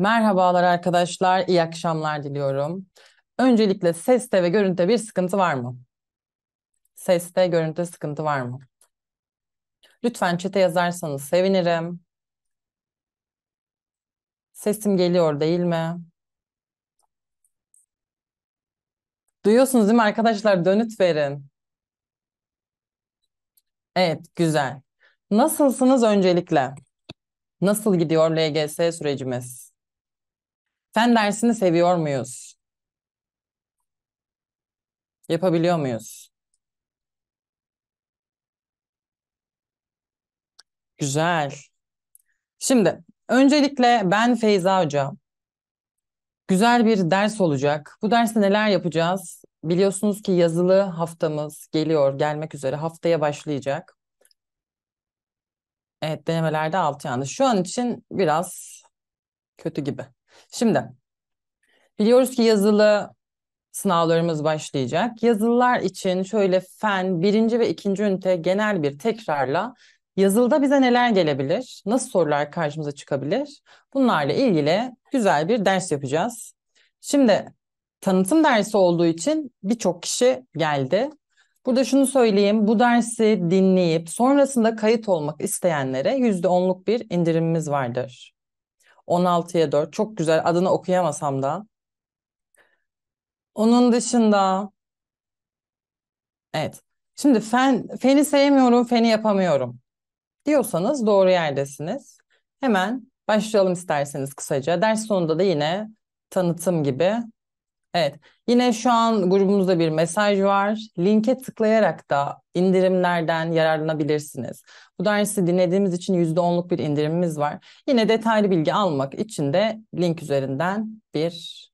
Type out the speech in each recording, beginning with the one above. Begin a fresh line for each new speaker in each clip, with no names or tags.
Merhabalar arkadaşlar, iyi akşamlar diliyorum. Öncelikle seste ve görüntüde bir sıkıntı var mı? Seste, görüntüde sıkıntı var mı? Lütfen çete yazarsanız sevinirim. Sesim geliyor değil mi? Duyuyorsunuz değil mi arkadaşlar? Dönüt verin. Evet, güzel. Nasılsınız öncelikle? Nasıl gidiyor LGS sürecimiz? Fen dersini seviyor muyuz? Yapabiliyor muyuz? Güzel. Şimdi öncelikle ben Feyza Hoca. Güzel bir ders olacak. Bu derste neler yapacağız? Biliyorsunuz ki yazılı haftamız geliyor, gelmek üzere. Haftaya başlayacak. Evet, denemelerde 6 yanlış. Şu an için biraz kötü gibi. Şimdi biliyoruz ki yazılı sınavlarımız başlayacak. Yazılılar için şöyle fen birinci ve ikinci ünite genel bir tekrarla yazılıda bize neler gelebilir, nasıl sorular karşımıza çıkabilir bunlarla ilgili güzel bir ders yapacağız. Şimdi tanıtım dersi olduğu için birçok kişi geldi. Burada şunu söyleyeyim, bu dersi dinleyip sonrasında kayıt olmak isteyenlere %10'luk bir indirimimiz vardır. 16'ya 4. Çok güzel. Adını okuyamasam da. Onun dışında evet. Şimdi fen, feni sevmiyorum, feni yapamıyorum diyorsanız doğru yerdesiniz. Hemen başlayalım isterseniz kısaca. Ders sonunda da yine tanıtım gibi Evet. Yine şu an grubumuzda bir mesaj var. Linke tıklayarak da indirimlerden yararlanabilirsiniz. Bu dersi dinlediğimiz için %10'luk bir indirimimiz var. Yine detaylı bilgi almak için de link üzerinden bir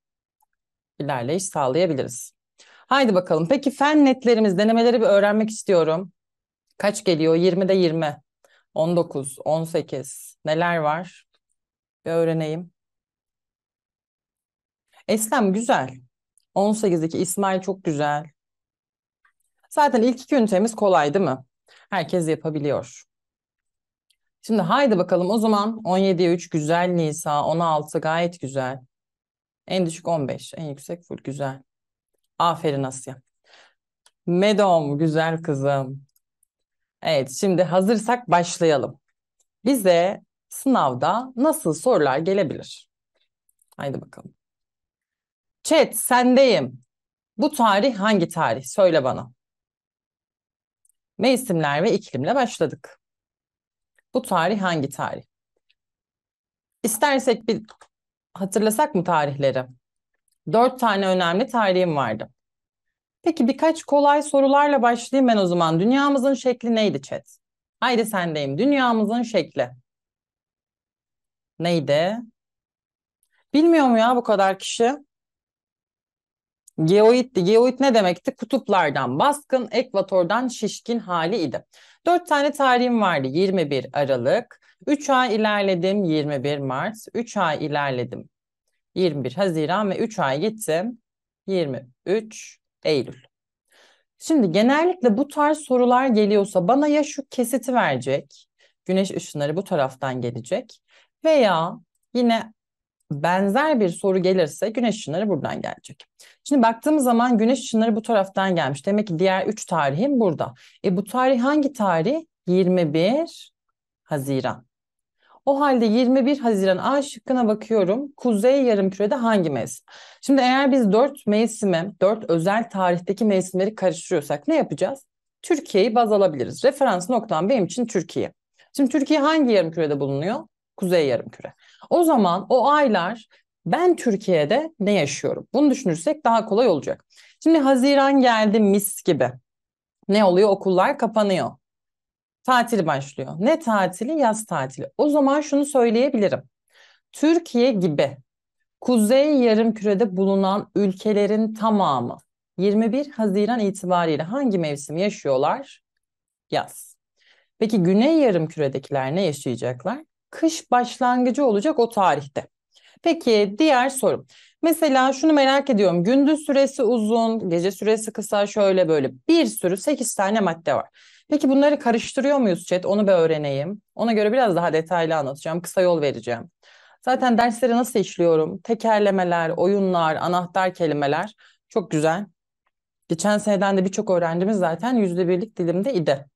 ilerleyiş sağlayabiliriz. Haydi bakalım. Peki fen netlerimiz denemeleri bir öğrenmek istiyorum. Kaç geliyor? 20'de 20. 19, 18. Neler var? Bir öğreneyim. Eslem güzel. 18'deki İsmail çok güzel. Zaten ilk iki ünitemiz kolay değil mi? Herkes yapabiliyor. Şimdi haydi bakalım o zaman 17'ye 3 güzel Nisa, 16 gayet güzel. En düşük 15, en yüksek full güzel. Aferin Asya. Medom güzel kızım. Evet şimdi hazırsak başlayalım. Bize sınavda nasıl sorular gelebilir? Haydi bakalım. Chat sendeyim. Bu tarih hangi tarih? Söyle bana. Mevsimler ve iklimle başladık. Bu tarih hangi tarih? İstersek bir hatırlasak mı tarihleri? Dört tane önemli tarihim vardı. Peki birkaç kolay sorularla başlayayım ben o zaman. Dünyamızın şekli neydi chat? Haydi sendeyim. Dünyamızın şekli. Neydi? Bilmiyor mu ya bu kadar kişi? Geoidti. Geoid ne demekti? Kutuplardan baskın, ekvatordan şişkin hali idi. Dört tane tarihim vardı. 21 Aralık, 3 ay ilerledim 21 Mart, 3 ay ilerledim 21 Haziran ve 3 ay gittim 23 Eylül. Şimdi genellikle bu tarz sorular geliyorsa bana ya şu kesiti verecek, güneş ışınları bu taraftan gelecek veya yine benzer bir soru gelirse güneş ışınları buradan gelecek. Şimdi baktığımız zaman güneş ışınları bu taraftan gelmiş. Demek ki diğer 3 tarihim burada. E bu tarih hangi tarih? 21 Haziran. O halde 21 Haziran A şıkkına bakıyorum. Kuzey yarım kürede hangi mevsim? Şimdi eğer biz 4 mevsime, 4 özel tarihteki mevsimleri karıştırıyorsak ne yapacağız? Türkiye'yi baz alabiliriz. Referans noktam benim için Türkiye. Şimdi Türkiye hangi yarım kürede bulunuyor? Kuzey yarım küre. O zaman o aylar ben Türkiye'de ne yaşıyorum? Bunu düşünürsek daha kolay olacak. Şimdi Haziran geldi mis gibi. Ne oluyor? Okullar kapanıyor. Tatil başlıyor. Ne tatili? Yaz tatili. O zaman şunu söyleyebilirim. Türkiye gibi Kuzey yarım kürede bulunan ülkelerin tamamı 21 Haziran itibariyle hangi mevsim yaşıyorlar? Yaz. Peki Güney yarım küredekiler ne yaşayacaklar? kış başlangıcı olacak o tarihte. Peki diğer sorum. Mesela şunu merak ediyorum. Gündüz süresi uzun, gece süresi kısa şöyle böyle bir sürü 8 tane madde var. Peki bunları karıştırıyor muyuz chat? Onu bir öğreneyim. Ona göre biraz daha detaylı anlatacağım. Kısa yol vereceğim. Zaten dersleri nasıl işliyorum? Tekerlemeler, oyunlar, anahtar kelimeler. Çok güzel. Geçen seneden de birçok öğrencimiz zaten yüzde birlik dilimde idi.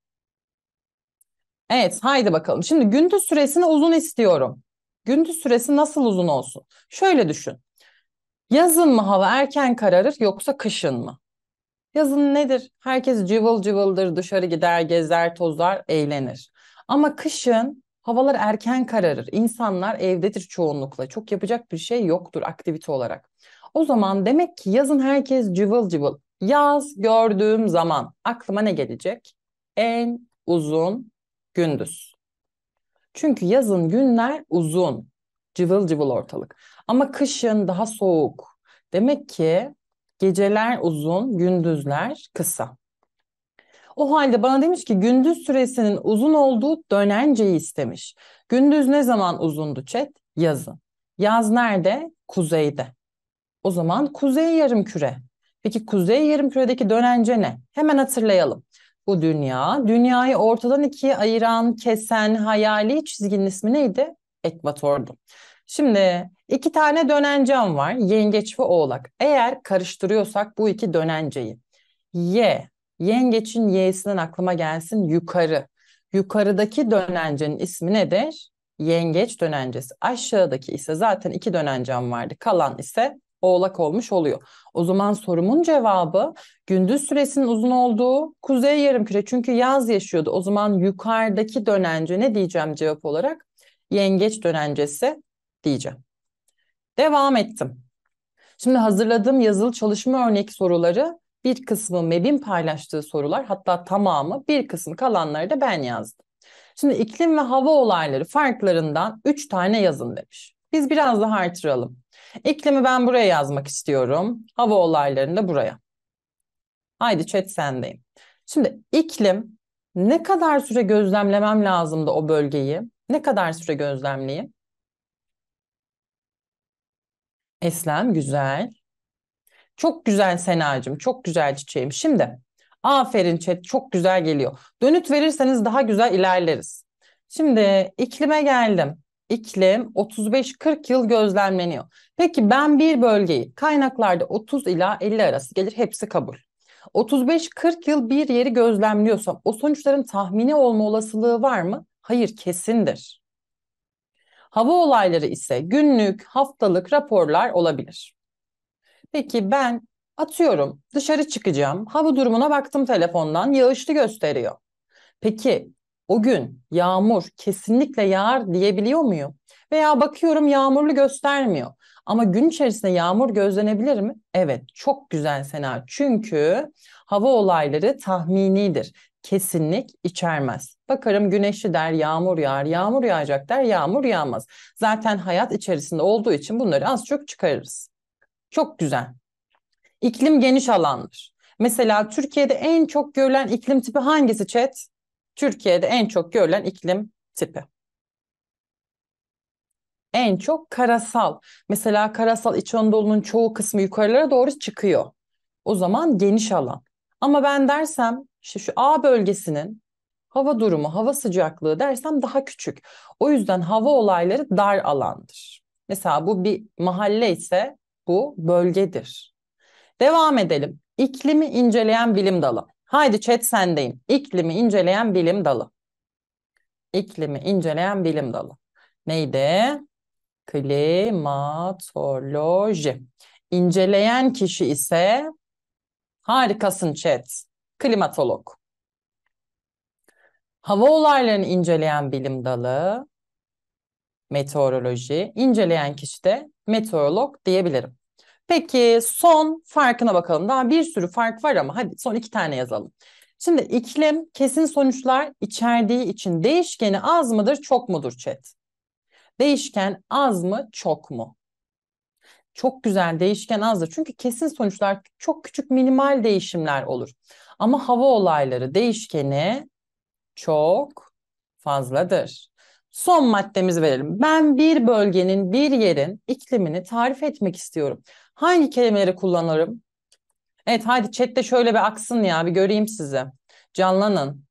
Evet haydi bakalım. Şimdi gündüz süresini uzun istiyorum. Gündüz süresi nasıl uzun olsun? Şöyle düşün. Yazın mı hava erken kararır yoksa kışın mı? Yazın nedir? Herkes cıvıl cıvıldır, dışarı gider, gezer, tozlar, eğlenir. Ama kışın havalar erken kararır. İnsanlar evdedir çoğunlukla. Çok yapacak bir şey yoktur aktivite olarak. O zaman demek ki yazın herkes cıvıl cıvıl. Yaz gördüğüm zaman aklıma ne gelecek? En uzun gündüz. Çünkü yazın günler uzun, cıvıl cıvıl ortalık. Ama kışın daha soğuk. Demek ki geceler uzun, gündüzler kısa. O halde bana demiş ki gündüz süresinin uzun olduğu dönenceyi istemiş. Gündüz ne zaman uzundu Çet? Yazın. Yaz nerede? Kuzeyde. O zaman kuzey yarım küre. Peki kuzey yarım küredeki dönence ne? Hemen hatırlayalım bu dünya. Dünyayı ortadan ikiye ayıran, kesen hayali çizginin ismi neydi? Ekvatordu. Şimdi iki tane dönencem var. Yengeç ve Oğlak. Eğer karıştırıyorsak bu iki dönenceyi. Y, yengeçin y'sinden aklıma gelsin yukarı. Yukarıdaki dönencenin ismi nedir? Yengeç dönencesi. Aşağıdaki ise zaten iki dönencem vardı. Kalan ise oğlak olmuş oluyor. O zaman sorumun cevabı gündüz süresinin uzun olduğu kuzey yarım küre Çünkü yaz yaşıyordu. O zaman yukarıdaki dönence ne diyeceğim cevap olarak? Yengeç dönencesi diyeceğim. Devam ettim. Şimdi hazırladığım yazılı çalışma örnek soruları bir kısmı MEB'in paylaştığı sorular hatta tamamı bir kısmı kalanları da ben yazdım. Şimdi iklim ve hava olayları farklarından 3 tane yazın demiş. Biz biraz daha artıralım. İklimi ben buraya yazmak istiyorum. Hava olaylarını da buraya. Haydi chat sendeyim. Şimdi iklim ne kadar süre gözlemlemem lazım da o bölgeyi? Ne kadar süre gözlemleyeyim? Eslem güzel. Çok güzel Senacığım, çok güzel çiçeğim. Şimdi aferin chat çok güzel geliyor. Dönüt verirseniz daha güzel ilerleriz. Şimdi iklime geldim iklim 35-40 yıl gözlemleniyor. Peki ben bir bölgeyi kaynaklarda 30 ila 50 arası gelir hepsi kabul. 35-40 yıl bir yeri gözlemliyorsam o sonuçların tahmini olma olasılığı var mı? Hayır kesindir. Hava olayları ise günlük, haftalık raporlar olabilir. Peki ben atıyorum dışarı çıkacağım. Hava durumuna baktım telefondan yağışlı gösteriyor. Peki o gün yağmur kesinlikle yağar diyebiliyor muyum? Veya bakıyorum yağmurlu göstermiyor. Ama gün içerisinde yağmur gözlenebilir mi? Evet, çok güzel Sena. Çünkü hava olayları tahminidir. Kesinlik içermez. Bakarım güneşli der, yağmur yağar, yağmur yağacak der, yağmur yağmaz. Zaten hayat içerisinde olduğu için bunları az çok çıkarırız. Çok güzel. İklim geniş alandır. Mesela Türkiye'de en çok görülen iklim tipi hangisi Çet? Türkiye'de en çok görülen iklim tipi. En çok karasal. Mesela karasal İç Anadolu'nun çoğu kısmı yukarılara doğru çıkıyor. O zaman geniş alan. Ama ben dersem işte şu A bölgesinin hava durumu, hava sıcaklığı dersem daha küçük. O yüzden hava olayları dar alandır. Mesela bu bir mahalle ise bu bölgedir. Devam edelim. İklimi inceleyen bilim dalı. Haydi chat sendeyim. İklimi inceleyen bilim dalı. İklimi inceleyen bilim dalı. Neydi? Klimatoloji. İnceleyen kişi ise harikasın chat. Klimatolog. Hava olaylarını inceleyen bilim dalı meteoroloji. İnceleyen kişi de meteorolog diyebilirim. Peki son farkına bakalım. Daha bir sürü fark var ama hadi son iki tane yazalım. Şimdi iklim kesin sonuçlar içerdiği için değişkeni az mıdır çok mudur chat? Değişken az mı çok mu? Çok güzel değişken azdır. Çünkü kesin sonuçlar çok küçük minimal değişimler olur. Ama hava olayları değişkeni çok fazladır. Son maddemizi verelim. Ben bir bölgenin, bir yerin iklimini tarif etmek istiyorum. Hangi kelimeleri kullanırım? Evet hadi chatte şöyle bir aksın ya bir göreyim sizi. Canlanın.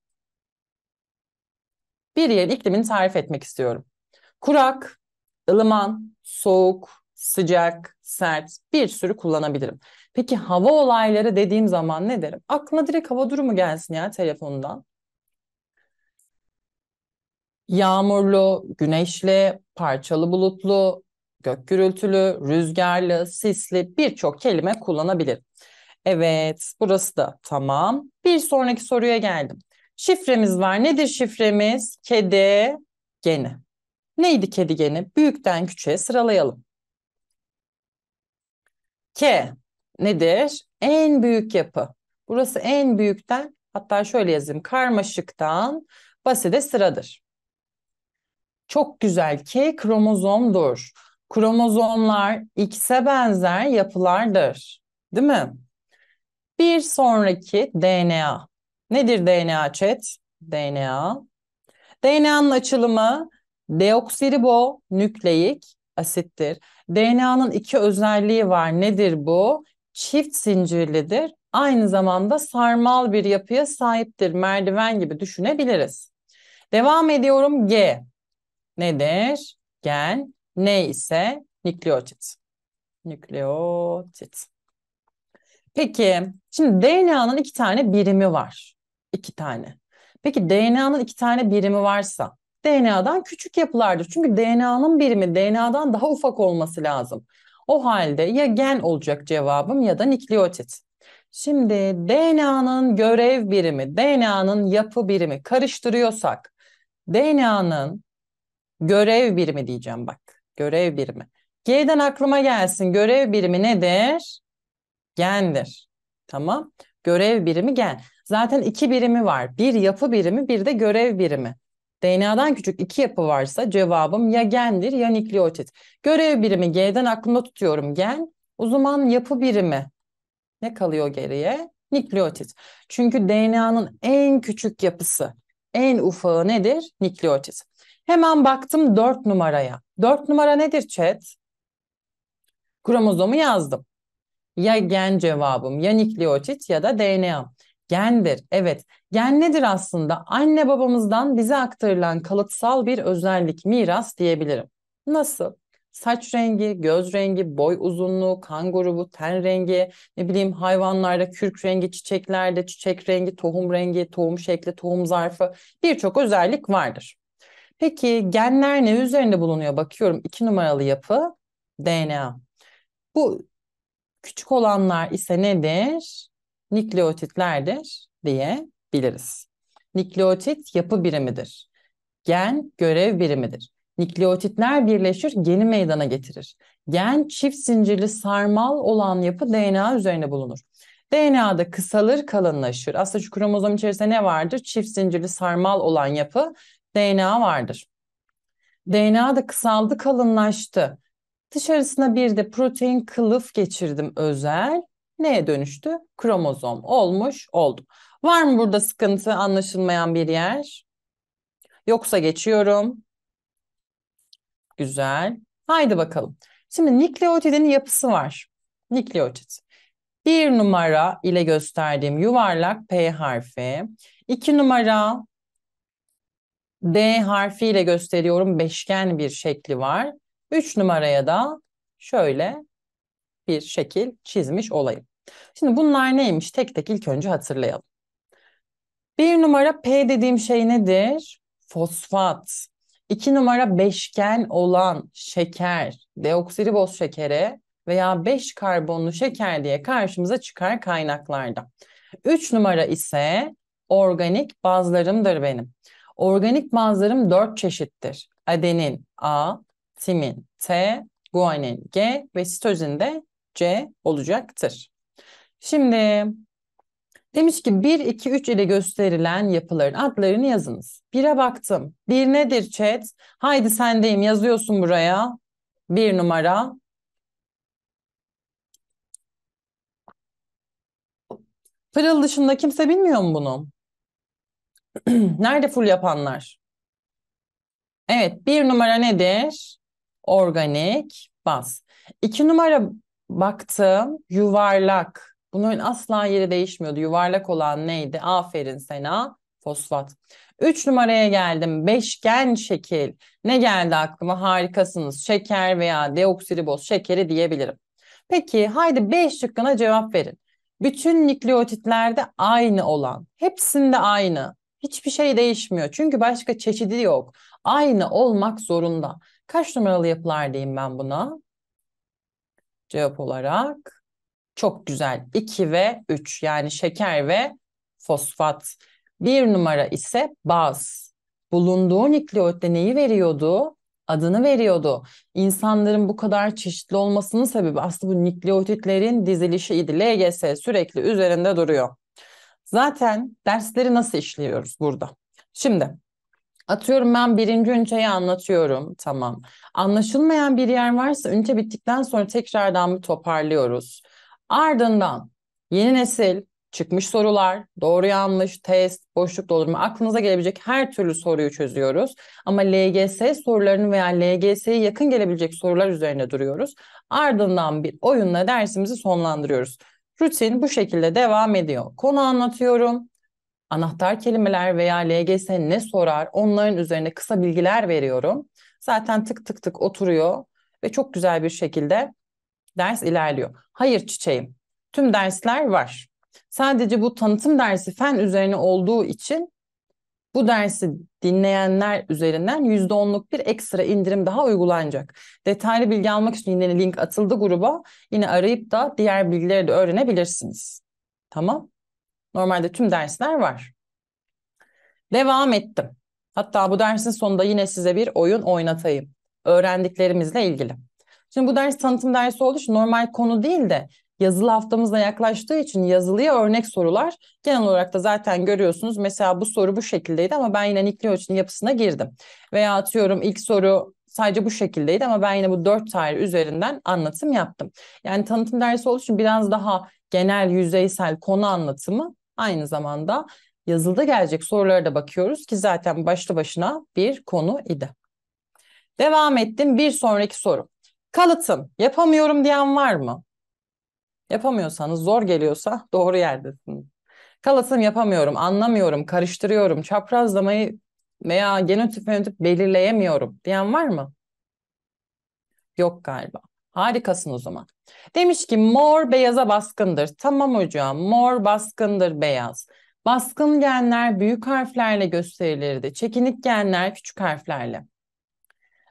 Bir yerin iklimini tarif etmek istiyorum. Kurak, ılıman, soğuk, sıcak, sert bir sürü kullanabilirim. Peki hava olayları dediğim zaman ne derim? Aklına direkt hava durumu gelsin ya telefondan. Yağmurlu, güneşli, parçalı bulutlu, gök gürültülü, rüzgarlı, sisli birçok kelime kullanabilir. Evet, burası da tamam. Bir sonraki soruya geldim. Şifremiz var. Nedir şifremiz? Kedi geni. Neydi kedi geni? Büyükten küçüğe sıralayalım. K nedir? En büyük yapı. Burası en büyükten hatta şöyle yazayım karmaşıktan basite sıradır. Çok güzel K kromozomdur. Kromozomlar X'e benzer yapılardır. Değil mi? Bir sonraki DNA. Nedir DNA chat? DNA. DNA'nın açılımı deoksiribonükleik asittir. DNA'nın iki özelliği var. Nedir bu? Çift zincirlidir. Aynı zamanda sarmal bir yapıya sahiptir. Merdiven gibi düşünebiliriz. Devam ediyorum G. Nedir? Gen. Ne ise nükleotit. Nükleotit. Peki şimdi DNA'nın iki tane birimi var. İki tane. Peki DNA'nın iki tane birimi varsa DNA'dan küçük yapılardır. Çünkü DNA'nın birimi DNA'dan daha ufak olması lazım. O halde ya gen olacak cevabım ya da nükleotit. Şimdi DNA'nın görev birimi, DNA'nın yapı birimi karıştırıyorsak DNA'nın görev birimi diyeceğim bak. Görev birimi. G'den aklıma gelsin. Görev birimi nedir? Gendir. Tamam. Görev birimi gen. Zaten iki birimi var. Bir yapı birimi, bir de görev birimi. DNA'dan küçük iki yapı varsa cevabım ya gendir ya nükleotit. Görev birimi G'den aklımda tutuyorum gen. O zaman yapı birimi ne kalıyor geriye? Nükleotit. Çünkü DNA'nın en küçük yapısı, en ufağı nedir? Nükleotit. Hemen baktım 4 numaraya. Dört numara nedir chat? Kromozomu yazdım. Ya gen cevabım ya nükleotit ya da DNA'm. Gendir. Evet. Gen nedir aslında? Anne babamızdan bize aktarılan kalıtsal bir özellik, miras diyebilirim. Nasıl? Saç rengi, göz rengi, boy uzunluğu, kan grubu, ten rengi, ne bileyim hayvanlarda kürk rengi, çiçeklerde çiçek rengi, tohum rengi, tohum şekli, tohum zarfı birçok özellik vardır. Peki genler ne üzerinde bulunuyor? Bakıyorum iki numaralı yapı DNA. Bu küçük olanlar ise nedir? Nükleotitlerdir diye biliriz. Nükleotit yapı birimidir. Gen görev birimidir. Nükleotitler birleşir, geni meydana getirir. Gen çift zincirli sarmal olan yapı DNA üzerinde bulunur. DNA'da kısalır, kalınlaşır. Aslında şu kromozom içerisinde ne vardır? Çift zincirli sarmal olan yapı DNA vardır. DNA da kısaldı, kalınlaştı. Dışarısına bir de protein kılıf geçirdim özel. Neye dönüştü? Kromozom olmuş, oldu. Var mı burada sıkıntı, anlaşılmayan bir yer? Yoksa geçiyorum. Güzel. Haydi bakalım. Şimdi nükleotidin yapısı var. Nükleotit. Bir numara ile gösterdiğim yuvarlak P harfi. İki numara D harfiyle gösteriyorum beşgen bir şekli var. 3 numaraya da şöyle bir şekil çizmiş olayım. Şimdi bunlar neymiş tek tek ilk önce hatırlayalım. Bir numara P dediğim şey nedir? Fosfat. İki numara beşgen olan şeker, deoksiriboz şekeri veya 5 karbonlu şeker diye karşımıza çıkar kaynaklarda. 3 numara ise organik bazlarımdır benim. Organik bazlarım dört çeşittir. Adenin A, timin T, guanin G ve sitozin de C olacaktır. Şimdi demiş ki 1, 2, 3 ile gösterilen yapıların adlarını yazınız. 1'e baktım. 1 nedir chat? Haydi sendeyim yazıyorsun buraya. 1 numara. Pırıl dışında kimse bilmiyor mu bunu? Nerede full yapanlar? Evet, bir numara nedir? Organik baz. İki numara baktım, yuvarlak. Bunların asla yeri değişmiyordu. Yuvarlak olan neydi? Aferin Sena, fosfat. Üç numaraya geldim, beşgen şekil. Ne geldi aklıma? Harikasınız. Şeker veya deoksiriboz şekeri diyebilirim. Peki, haydi beş şıkkına cevap verin. Bütün nükleotitlerde aynı olan, hepsinde aynı Hiçbir şey değişmiyor. Çünkü başka çeşidi yok. Aynı olmak zorunda. Kaç numaralı yapılar diyeyim ben buna? Cevap olarak çok güzel. 2 ve 3 yani şeker ve fosfat. Bir numara ise baz. Bulunduğu nükleotide neyi veriyordu? adını veriyordu. İnsanların bu kadar çeşitli olmasının sebebi aslında bu nükleotitlerin dizilişiydi. LGS sürekli üzerinde duruyor. Zaten dersleri nasıl işliyoruz burada? Şimdi Atıyorum ben birinci üniteyi anlatıyorum. Tamam. Anlaşılmayan bir yer varsa ünite bittikten sonra tekrardan bir toparlıyoruz. Ardından yeni nesil çıkmış sorular, doğru yanlış, test, boşluk doldurma aklınıza gelebilecek her türlü soruyu çözüyoruz. Ama LGS sorularını veya LGS'ye yakın gelebilecek sorular üzerine duruyoruz. Ardından bir oyunla dersimizi sonlandırıyoruz. Rutin bu şekilde devam ediyor. Konu anlatıyorum. Anahtar kelimeler veya LGS ne sorar onların üzerine kısa bilgiler veriyorum. Zaten tık tık tık oturuyor ve çok güzel bir şekilde ders ilerliyor. Hayır çiçeğim. Tüm dersler var. Sadece bu tanıtım dersi fen üzerine olduğu için bu dersi dinleyenler üzerinden %10'luk bir ekstra indirim daha uygulanacak. Detaylı bilgi almak için yine link atıldı gruba. Yine arayıp da diğer bilgileri de öğrenebilirsiniz. Tamam. Normalde tüm dersler var. Devam ettim. Hatta bu dersin sonunda yine size bir oyun oynatayım. Öğrendiklerimizle ilgili. Şimdi bu ders tanıtım dersi olduğu için normal konu değil de yazılı haftamıza yaklaştığı için yazılıya örnek sorular genel olarak da zaten görüyorsunuz. Mesela bu soru bu şekildeydi ama ben yine nikli ölçünün yapısına girdim. Veya atıyorum ilk soru sadece bu şekildeydi ama ben yine bu dört tarih üzerinden anlatım yaptım. Yani tanıtım dersi olduğu için biraz daha genel yüzeysel konu anlatımı aynı zamanda yazılıda gelecek sorulara da bakıyoruz ki zaten başlı başına bir konu idi. Devam ettim bir sonraki soru. Kalıtım yapamıyorum diyen var mı? Yapamıyorsanız zor geliyorsa doğru yerdesiniz. Kalasım yapamıyorum, anlamıyorum, karıştırıyorum, çaprazlamayı veya genotip fenotip belirleyemiyorum diyen var mı? Yok galiba. Harikasın o zaman. Demiş ki mor beyaza baskındır. Tamam hocam mor baskındır beyaz. Baskın genler büyük harflerle gösterilirdi. Çekinik genler küçük harflerle.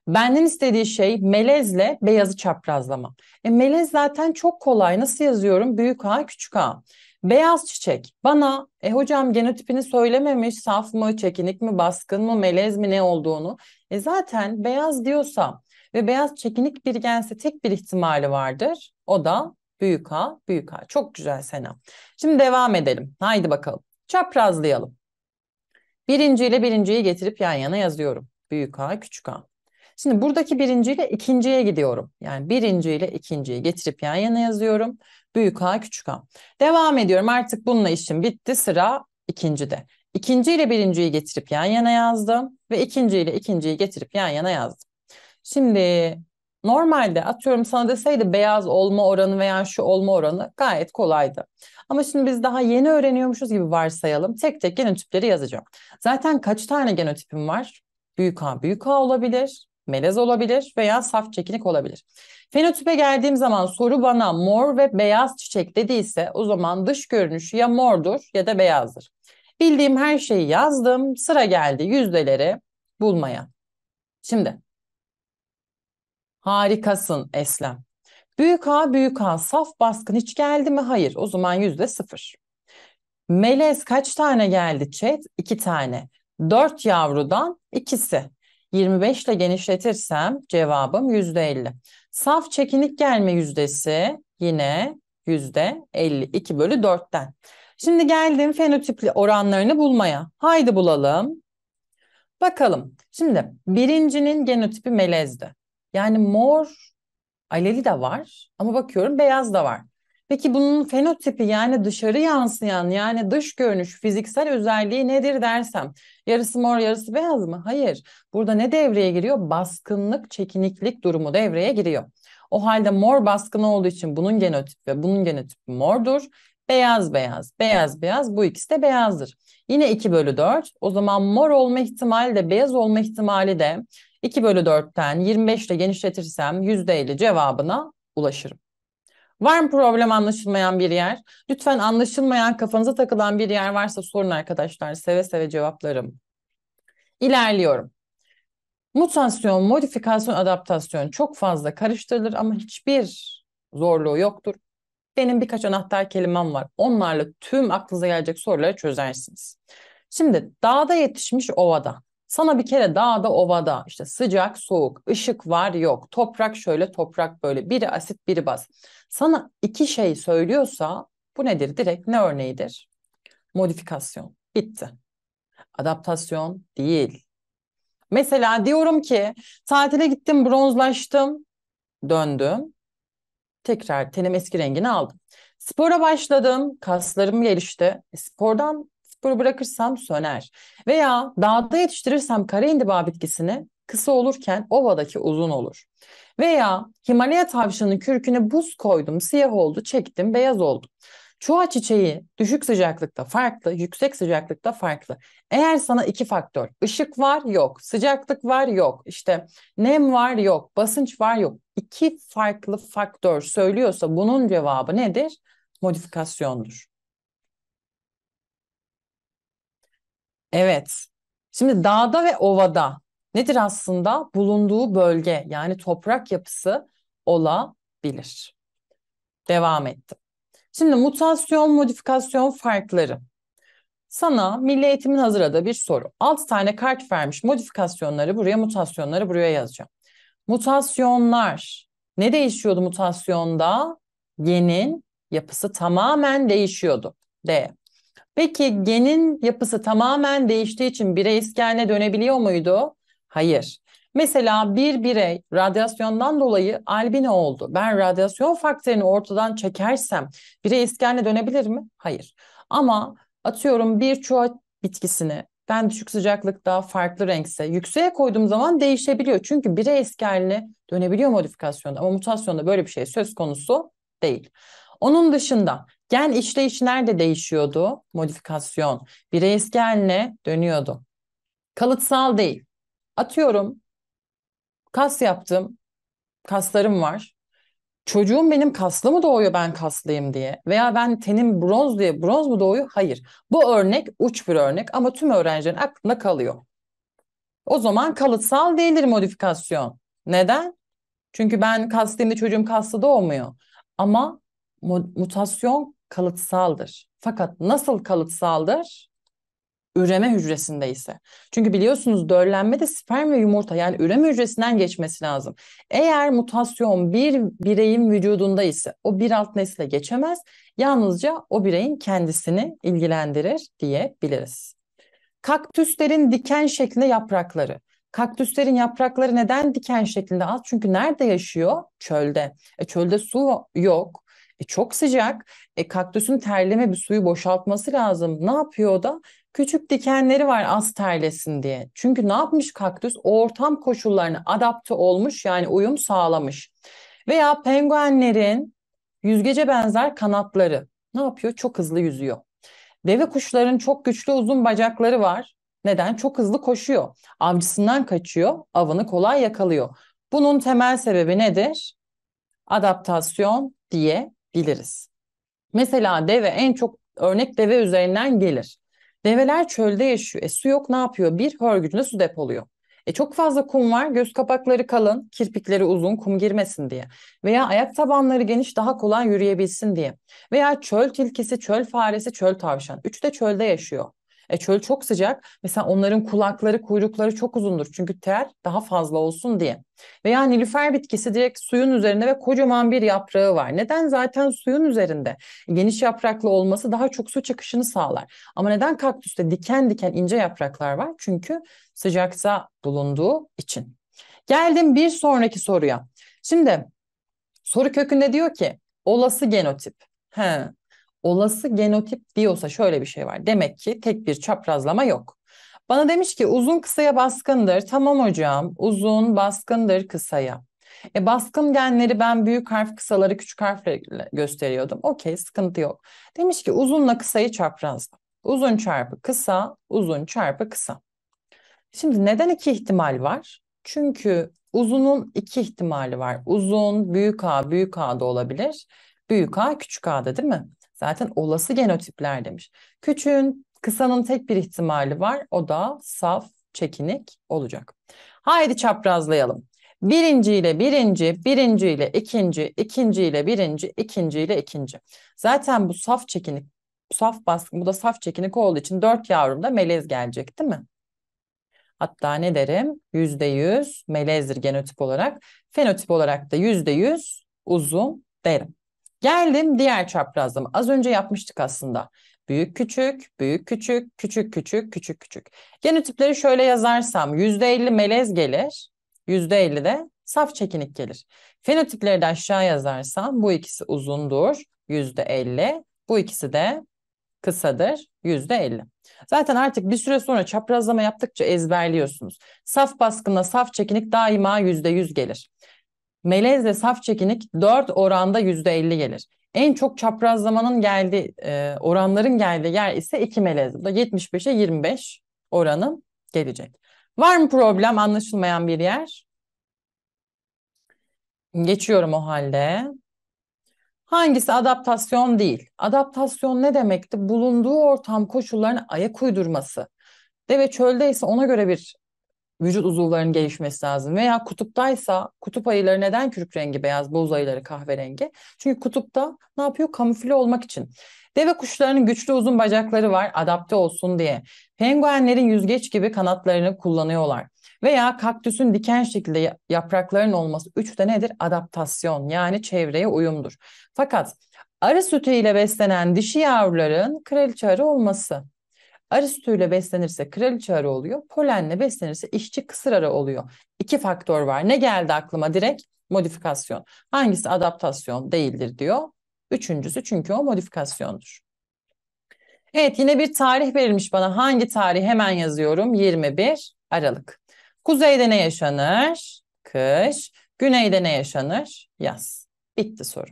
Benden istediği şey melezle beyazı çaprazlama. E melez zaten çok kolay. Nasıl yazıyorum? Büyük A, küçük A. Beyaz çiçek. Bana e hocam genotipini söylememiş. Saf mı, çekinik mi, baskın mı, melez mi ne olduğunu. E zaten beyaz diyorsa ve beyaz çekinik bir gense tek bir ihtimali vardır. O da büyük A, büyük A. Çok güzel Sena. Şimdi devam edelim. Haydi bakalım. Çaprazlayalım. Birinci ile birinciyi getirip yan yana yazıyorum. Büyük A, küçük A. Şimdi buradaki birinciyle ikinciye gidiyorum. Yani birinciyle ikinciyi getirip yan yana yazıyorum. Büyük A küçük A. Devam ediyorum artık bununla işim bitti sıra ikincide. İkinci ile birinciyi getirip yan yana yazdım ve ikinci ile ikinciyi getirip yan yana yazdım. Şimdi normalde atıyorum sana deseydi beyaz olma oranı veya şu olma oranı gayet kolaydı. Ama şimdi biz daha yeni öğreniyormuşuz gibi varsayalım. Tek tek genotipleri yazacağım. Zaten kaç tane genotipim var? Büyük A büyük A olabilir melez olabilir veya saf çekinik olabilir. Fenotipe geldiğim zaman soru bana mor ve beyaz çiçek dediyse o zaman dış görünüşü ya mordur ya da beyazdır. Bildiğim her şeyi yazdım. Sıra geldi yüzdeleri bulmaya. Şimdi harikasın Eslem. Büyük A büyük A saf baskın hiç geldi mi? Hayır. O zaman yüzde sıfır. Melez kaç tane geldi chat? İki tane. Dört yavrudan ikisi. 25 ile genişletirsem cevabım %50. Saf çekinik gelme yüzdesi yine %52 bölü 4'ten. Şimdi geldim fenotipli oranlarını bulmaya. Haydi bulalım. Bakalım. Şimdi birincinin genotipi melezdi. Yani mor aleli de var ama bakıyorum beyaz da var. Peki bunun fenotipi yani dışarı yansıyan yani dış görünüş fiziksel özelliği nedir dersem yarısı mor yarısı beyaz mı? Hayır. Burada ne devreye giriyor? Baskınlık, çekiniklik durumu devreye giriyor. O halde mor baskın olduğu için bunun genotipi ve bunun genotipi mordur. Beyaz beyaz, beyaz beyaz bu ikisi de beyazdır. Yine 2 bölü 4 o zaman mor olma ihtimali de beyaz olma ihtimali de 2 bölü 4'ten 25 ile genişletirsem %50 cevabına ulaşırım. Var mı problem anlaşılmayan bir yer? Lütfen anlaşılmayan kafanıza takılan bir yer varsa sorun arkadaşlar. Seve seve cevaplarım. İlerliyorum. Mutasyon, modifikasyon, adaptasyon çok fazla karıştırılır ama hiçbir zorluğu yoktur. Benim birkaç anahtar kelimem var. Onlarla tüm aklınıza gelecek soruları çözersiniz. Şimdi dağda yetişmiş ovada. Sana bir kere dağda ovada işte sıcak soğuk, ışık var yok, toprak şöyle toprak böyle biri asit biri baz. Sana iki şey söylüyorsa bu nedir? Direkt ne örneğidir? Modifikasyon. Bitti. Adaptasyon değil. Mesela diyorum ki tatile gittim bronzlaştım döndüm. Tekrar tenim eski rengini aldım. Spora başladım kaslarım gelişti. E, spordan sporu bırakırsam söner. Veya dağda yetiştirirsem kare indiba bitkisini kısa olurken ovadaki uzun olur. Veya Himalaya tavşanının kürküne buz koydum, siyah oldu, çektim, beyaz oldu. Çuha çiçeği düşük sıcaklıkta farklı, yüksek sıcaklıkta farklı. Eğer sana iki faktör, ışık var yok, sıcaklık var yok, işte nem var yok, basınç var yok. iki farklı faktör söylüyorsa bunun cevabı nedir? Modifikasyondur. Evet. Şimdi dağda ve ovada nedir aslında? Bulunduğu bölge yani toprak yapısı olabilir. Devam ettim. Şimdi mutasyon, modifikasyon farkları. Sana Milli Eğitim'in hazırladığı bir soru. 6 tane kart vermiş. Modifikasyonları buraya, mutasyonları buraya yazacağım. Mutasyonlar. Ne değişiyordu mutasyonda? Genin yapısı tamamen değişiyordu. D. Peki genin yapısı tamamen değiştiği için birey iskeline dönebiliyor muydu? Hayır. Mesela bir birey radyasyondan dolayı albino oldu. Ben radyasyon faktörünü ortadan çekersem birey iskeline dönebilir mi? Hayır. Ama atıyorum bir çuha bitkisini ben düşük sıcaklıkta farklı renkse yükseğe koyduğum zaman değişebiliyor. Çünkü birey eski dönebiliyor modifikasyonda ama mutasyonda böyle bir şey söz konusu değil. Onun dışında Gen işleyiş nerede değişiyordu? Modifikasyon. Bireys genle dönüyordu. Kalıtsal değil. Atıyorum kas yaptım. Kaslarım var. Çocuğum benim kaslı mı doğuyor ben kaslıyım diye veya ben tenim bronz diye bronz mu doğuyor? Hayır. Bu örnek uç bir örnek ama tüm öğrencilerin aklında kalıyor. O zaman kalıtsal değildir modifikasyon. Neden? Çünkü ben kaslıyım diye çocuğum kaslı doğmuyor. Ama mutasyon kalıtsaldır. Fakat nasıl kalıtsaldır? Üreme hücresinde ise. Çünkü biliyorsunuz döllenme de sperm ve yumurta yani üreme hücresinden geçmesi lazım. Eğer mutasyon bir bireyin vücudunda ise o bir alt nesle geçemez. Yalnızca o bireyin kendisini ilgilendirir diyebiliriz. Kaktüslerin diken şeklinde yaprakları. Kaktüslerin yaprakları neden diken şeklinde az? Çünkü nerede yaşıyor? Çölde. E çölde su yok. E çok sıcak. E kaktüsün terleme bir suyu boşaltması lazım. Ne yapıyor o da? Küçük dikenleri var az terlesin diye. Çünkü ne yapmış kaktüs? O ortam koşullarına adapte olmuş yani uyum sağlamış. Veya penguenlerin yüzgece benzer kanatları ne yapıyor? Çok hızlı yüzüyor. Deve kuşların çok güçlü uzun bacakları var. Neden? Çok hızlı koşuyor. Avcısından kaçıyor, avını kolay yakalıyor. Bunun temel sebebi nedir? Adaptasyon diye biliriz. Mesela deve en çok örnek deve üzerinden gelir. Develer çölde yaşıyor. E, su yok ne yapıyor? Bir hörgücünde su depoluyor. E, çok fazla kum var. Göz kapakları kalın, kirpikleri uzun, kum girmesin diye. Veya ayak tabanları geniş, daha kolay yürüyebilsin diye. Veya çöl tilkisi, çöl faresi, çöl tavşan. Üçü de çölde yaşıyor. E çöl çok sıcak. Mesela onların kulakları, kuyrukları çok uzundur. Çünkü ter daha fazla olsun diye. Veya nilüfer bitkisi direkt suyun üzerinde ve kocaman bir yaprağı var. Neden? Zaten suyun üzerinde. Geniş yapraklı olması daha çok su çıkışını sağlar. Ama neden kaktüste diken diken ince yapraklar var? Çünkü sıcakta bulunduğu için. Geldim bir sonraki soruya. Şimdi soru kökünde diyor ki olası genotip. He, olası genotip diyorsa şöyle bir şey var. Demek ki tek bir çaprazlama yok. Bana demiş ki uzun kısaya baskındır. Tamam hocam uzun baskındır kısaya. E, baskın genleri ben büyük harf kısaları küçük harfle gösteriyordum. Okey sıkıntı yok. Demiş ki uzunla kısayı çaprazla. Uzun çarpı kısa, uzun çarpı kısa. Şimdi neden iki ihtimal var? Çünkü uzunun iki ihtimali var. Uzun büyük A büyük A da olabilir. Büyük A küçük A'da değil mi? Zaten olası genotipler demiş. Küçüğün, kısanın tek bir ihtimali var. O da saf, çekinik olacak. Haydi çaprazlayalım. Birinci ile birinci, birinci ile ikinci, ikinci ile birinci, ikinci ile ikinci. Zaten bu saf çekinik, saf baskın, bu da saf çekinik olduğu için dört yavrum da melez gelecek değil mi? Hatta ne derim? Yüzde yüz melezdir genotip olarak. Fenotip olarak da yüzde yüz uzun derim. Geldim diğer çaprazlama. Az önce yapmıştık aslında. Büyük küçük, büyük küçük, küçük küçük, küçük küçük. Genotipleri şöyle yazarsam %50 melez gelir, %50 de saf çekinik gelir. Fenotipleri de aşağı yazarsam bu ikisi uzundur, %50. Bu ikisi de kısadır, %50. Zaten artık bir süre sonra çaprazlama yaptıkça ezberliyorsunuz. Saf baskında saf çekinik daima %100 gelir melez ve saf çekinik 4 oranda %50 gelir. En çok çaprazlamanın geldiği, e, oranların geldiği yer ise 2 melez. Bu da 75'e 25 oranı gelecek. Var mı problem anlaşılmayan bir yer? Geçiyorum o halde. Hangisi adaptasyon değil? Adaptasyon ne demekti? Bulunduğu ortam koşullarına ayak uydurması. Deve çölde ise ona göre bir vücut uzuvlarının gelişmesi lazım. Veya kutuptaysa kutup ayıları neden kürk rengi beyaz, boz ayıları kahverengi? Çünkü kutupta ne yapıyor? Kamufle olmak için. Deve kuşlarının güçlü uzun bacakları var adapte olsun diye. Penguenlerin yüzgeç gibi kanatlarını kullanıyorlar. Veya kaktüsün diken şekilde yaprakların olması. Üç de nedir? Adaptasyon yani çevreye uyumdur. Fakat arı sütü ile beslenen dişi yavruların kraliçe arı olması. Arı sütüyle beslenirse kraliçe arı oluyor. Polenle beslenirse işçi kısır arı oluyor. İki faktör var. Ne geldi aklıma direkt? Modifikasyon. Hangisi adaptasyon değildir diyor. Üçüncüsü çünkü o modifikasyondur. Evet yine bir tarih verilmiş bana. Hangi tarih hemen yazıyorum? 21 Aralık. Kuzeyde ne yaşanır? Kış. Güneyde ne yaşanır? Yaz. Bitti soru.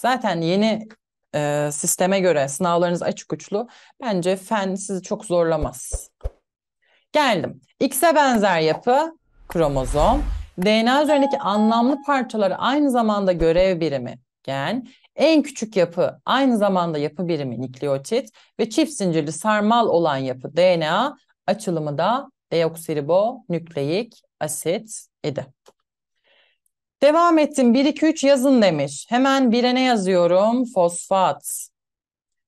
Zaten yeni e, sisteme göre sınavlarınız açık uçlu bence fen sizi çok zorlamaz. Geldim. X'e benzer yapı kromozom. DNA üzerindeki anlamlı parçaları aynı zamanda görev birimi gen. En küçük yapı aynı zamanda yapı birimi nükleotit ve çift zincirli sarmal olan yapı DNA açılımı da deoksiribonükleik asit idi. Devam ettim. 1, 2, 3 yazın demiş. Hemen 1'e yazıyorum? Fosfat.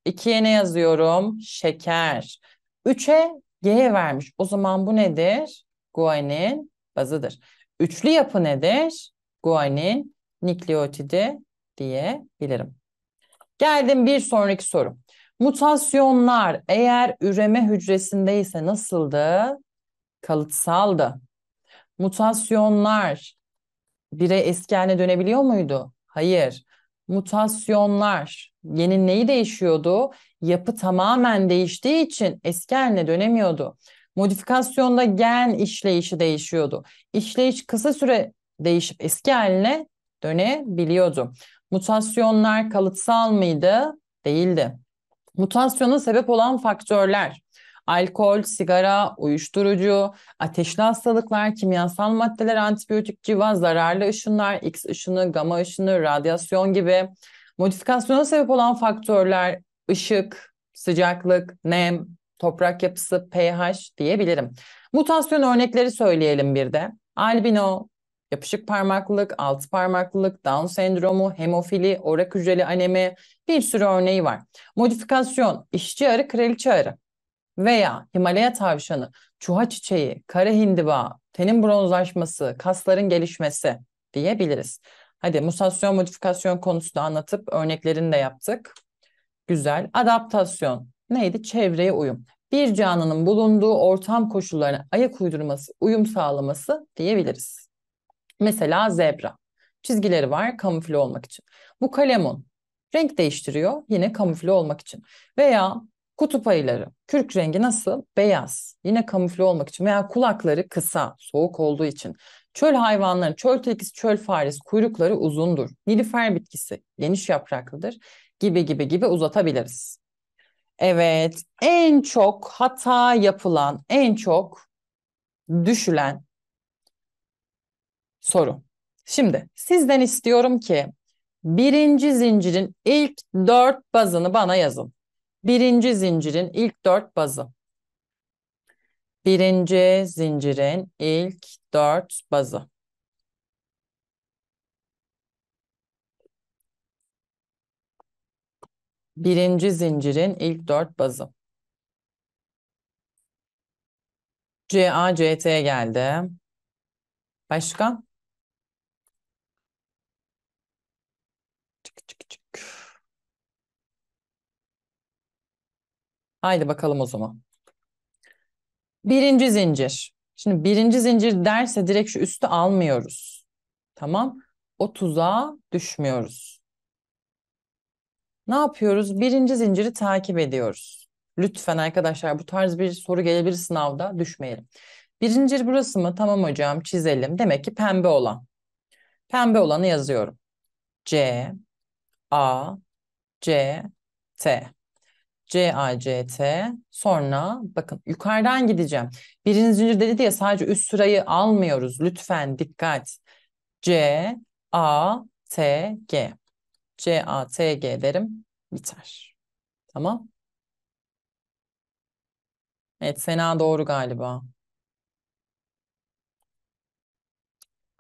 2'ye ne yazıyorum? Şeker. 3'e G vermiş. O zaman bu nedir? Guanin bazıdır. Üçlü yapı nedir? Guanin nükleotidi diyebilirim. Geldim bir sonraki soru. Mutasyonlar eğer üreme hücresindeyse nasıldı? Kalıtsaldı. Mutasyonlar bire eski haline dönebiliyor muydu? Hayır. Mutasyonlar, yeni neyi değişiyordu? Yapı tamamen değiştiği için eski haline dönemiyordu. Modifikasyonda gen işleyişi değişiyordu. İşleyiş kısa süre değişip eski haline dönebiliyordu. Mutasyonlar kalıtsal mıydı? Değildi. Mutasyona sebep olan faktörler alkol, sigara, uyuşturucu, ateşli hastalıklar, kimyasal maddeler, antibiyotik civa, zararlı ışınlar, X ışını, gama ışını, radyasyon gibi modifikasyona sebep olan faktörler ışık, sıcaklık, nem, toprak yapısı, pH diyebilirim. Mutasyon örnekleri söyleyelim bir de. Albino, yapışık parmaklılık, alt parmaklılık, Down sendromu, hemofili, orak hücreli anemi bir sürü örneği var. Modifikasyon, işçi arı, kraliçe arı veya Himalaya tavşanı, çuha çiçeği, kara hindiba, tenin bronzlaşması, kasların gelişmesi diyebiliriz. Hadi mutasyon modifikasyon konusunu anlatıp örneklerini de yaptık. Güzel. Adaptasyon neydi? Çevreye uyum. Bir canlının bulunduğu ortam koşullarına ayak uydurması, uyum sağlaması diyebiliriz. Mesela zebra. Çizgileri var kamufle olmak için. Bu kalemun renk değiştiriyor yine kamufle olmak için. Veya Kutup ayıları. Kürk rengi nasıl? Beyaz. Yine kamufle olmak için veya kulakları kısa, soğuk olduğu için. Çöl hayvanları, çöl tekisi, çöl faresi kuyrukları uzundur. Nilüfer bitkisi geniş yapraklıdır gibi gibi gibi uzatabiliriz. Evet, en çok hata yapılan, en çok düşülen soru. Şimdi sizden istiyorum ki birinci zincirin ilk dört bazını bana yazın. Birinci zincirin ilk dört bazı. Birinci zincirin ilk dört bazı. Birinci zincirin ilk dört bazı. C A C T geldi. Başka? Haydi bakalım o zaman. Birinci zincir. Şimdi birinci zincir derse direkt şu üstü almıyoruz. Tamam. O tuzağa düşmüyoruz. Ne yapıyoruz? Birinci zinciri takip ediyoruz. Lütfen arkadaşlar bu tarz bir soru gelebilir sınavda düşmeyelim. Birinci burası mı? Tamam hocam çizelim. Demek ki pembe olan. Pembe olanı yazıyorum. C, A, C, T. CACT sonra bakın yukarıdan gideceğim. Birinci zincir dedi diye sadece üst sırayı almıyoruz. Lütfen dikkat. C A T G. C A T G derim biter. Tamam. Evet Sena doğru galiba.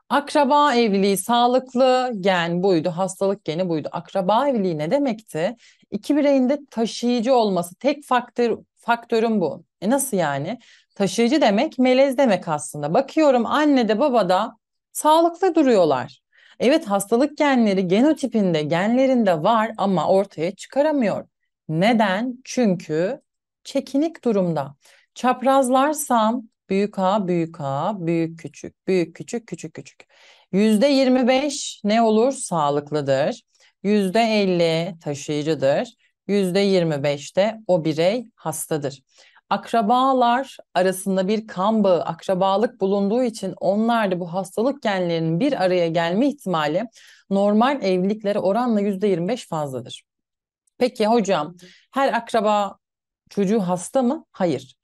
Akraba evliliği sağlıklı gen buydu, hastalık geni buydu. Akraba evliliği ne demekti? İki bireyin de taşıyıcı olması tek faktör faktörüm bu. E nasıl yani? Taşıyıcı demek melez demek aslında. Bakıyorum anne de baba da sağlıklı duruyorlar. Evet hastalık genleri genotipinde, genlerinde var ama ortaya çıkaramıyor. Neden? Çünkü çekinik durumda. Çaprazlarsam Büyük A, büyük A, büyük küçük, büyük küçük, küçük küçük. Yüzde yirmi beş ne olur? Sağlıklıdır. Yüzde elli taşıyıcıdır. Yüzde yirmi beşte o birey hastadır. Akrabalar arasında bir kan bağı, akrabalık bulunduğu için onlarda bu hastalık genlerinin bir araya gelme ihtimali normal evliliklere oranla yüzde yirmi beş fazladır. Peki hocam her akraba çocuğu hasta mı? Hayır.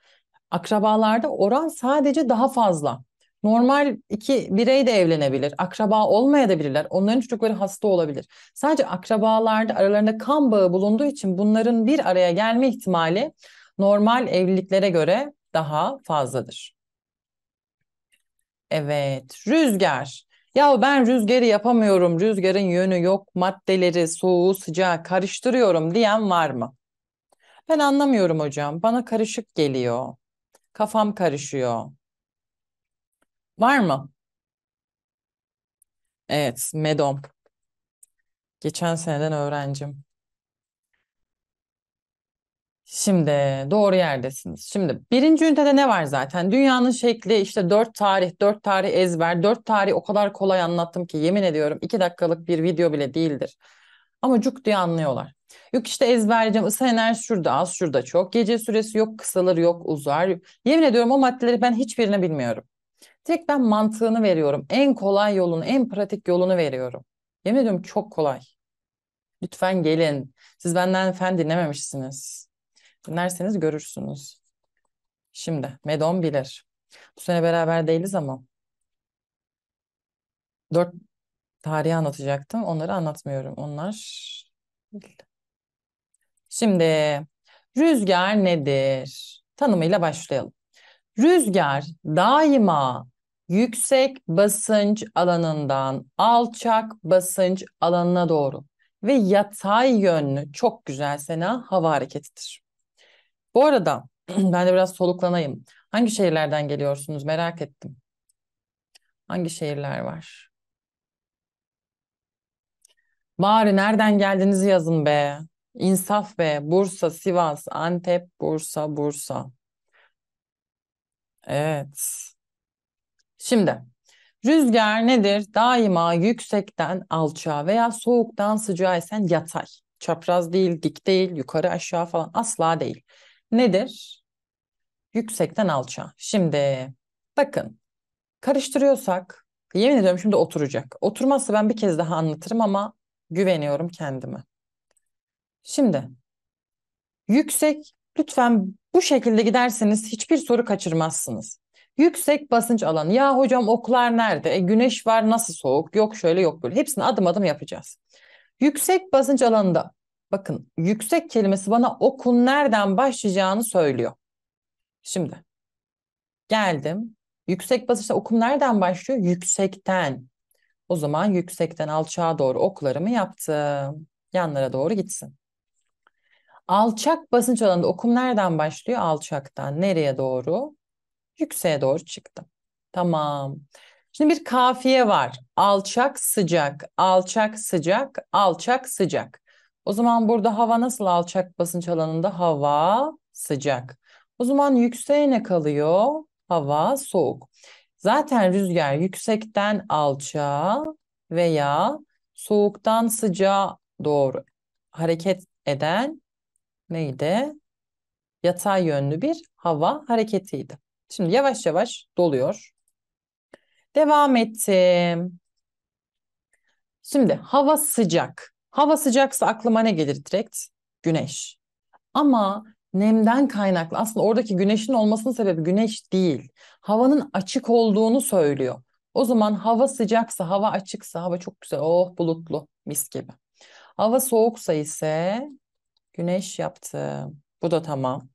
Akrabalarda oran sadece daha fazla. Normal iki birey de evlenebilir. Akraba olmaya da bilirler. Onların çocukları hasta olabilir. Sadece akrabalarda aralarında kan bağı bulunduğu için bunların bir araya gelme ihtimali normal evliliklere göre daha fazladır. Evet, rüzgar. Ya ben rüzgarı yapamıyorum, rüzgarın yönü yok, maddeleri soğuğu sıcağı karıştırıyorum diyen var mı? Ben anlamıyorum hocam, bana karışık geliyor. Kafam karışıyor. Var mı? Evet, Medom. Geçen seneden öğrencim. Şimdi doğru yerdesiniz. Şimdi birinci ünitede ne var zaten? Dünyanın şekli işte dört tarih, dört tarih ezber, dört tarih o kadar kolay anlattım ki yemin ediyorum iki dakikalık bir video bile değildir. Ama cuk diye anlıyorlar. Yok işte ezberleyeceğim. Isı enerji şurada az, şurada çok. Gece süresi yok, kısalır, yok, uzar. Yemin ediyorum o maddeleri ben hiçbirini bilmiyorum. Tek ben mantığını veriyorum. En kolay yolunu, en pratik yolunu veriyorum. Yemin ediyorum çok kolay. Lütfen gelin. Siz benden fen dinlememişsiniz. Dinlerseniz görürsünüz. Şimdi Medon bilir. Bu sene beraber değiliz ama. Dört tarihi anlatacaktım. Onları anlatmıyorum. Onlar değil. Şimdi rüzgar nedir? Tanımıyla başlayalım. Rüzgar daima yüksek basınç alanından alçak basınç alanına doğru ve yatay yönlü çok güzel sena hava hareketidir. Bu arada ben de biraz soluklanayım. Hangi şehirlerden geliyorsunuz merak ettim. Hangi şehirler var? Bari nereden geldiğinizi yazın be. İnsaf ve Bursa, Sivas, Antep, Bursa, Bursa. Evet. Şimdi rüzgar nedir? Daima yüksekten alçağa veya soğuktan sıcağa esen yatay. Çapraz değil, dik değil, yukarı aşağı falan asla değil. Nedir? Yüksekten alçağa. Şimdi bakın karıştırıyorsak yemin ediyorum şimdi oturacak. Oturmazsa ben bir kez daha anlatırım ama güveniyorum kendime. Şimdi yüksek lütfen bu şekilde giderseniz hiçbir soru kaçırmazsınız. Yüksek basınç alanı. Ya hocam oklar nerede? E, güneş var nasıl soğuk? Yok şöyle yok böyle. Hepsini adım adım yapacağız. Yüksek basınç alanında bakın yüksek kelimesi bana okun nereden başlayacağını söylüyor. Şimdi geldim. Yüksek basınçta okum nereden başlıyor? Yüksekten. O zaman yüksekten alçağa doğru oklarımı yaptım. Yanlara doğru gitsin. Alçak basınç alanında okum nereden başlıyor? Alçaktan. Nereye doğru? Yükseğe doğru çıktım. Tamam. Şimdi bir kafiye var. Alçak sıcak, alçak sıcak, alçak sıcak. O zaman burada hava nasıl alçak basınç alanında? Hava sıcak. O zaman yükseğe ne kalıyor? Hava soğuk. Zaten rüzgar yüksekten alçağa veya soğuktan sıcağa doğru hareket eden neydi? Yatay yönlü bir hava hareketiydi. Şimdi yavaş yavaş doluyor. Devam ettim. Şimdi hava sıcak. Hava sıcaksa aklıma ne gelir direkt? Güneş. Ama nemden kaynaklı aslında oradaki güneşin olmasının sebebi güneş değil. Havanın açık olduğunu söylüyor. O zaman hava sıcaksa, hava açıksa, hava çok güzel, oh bulutlu, mis gibi. Hava soğuksa ise Güneş yaptı. Bu da tamam.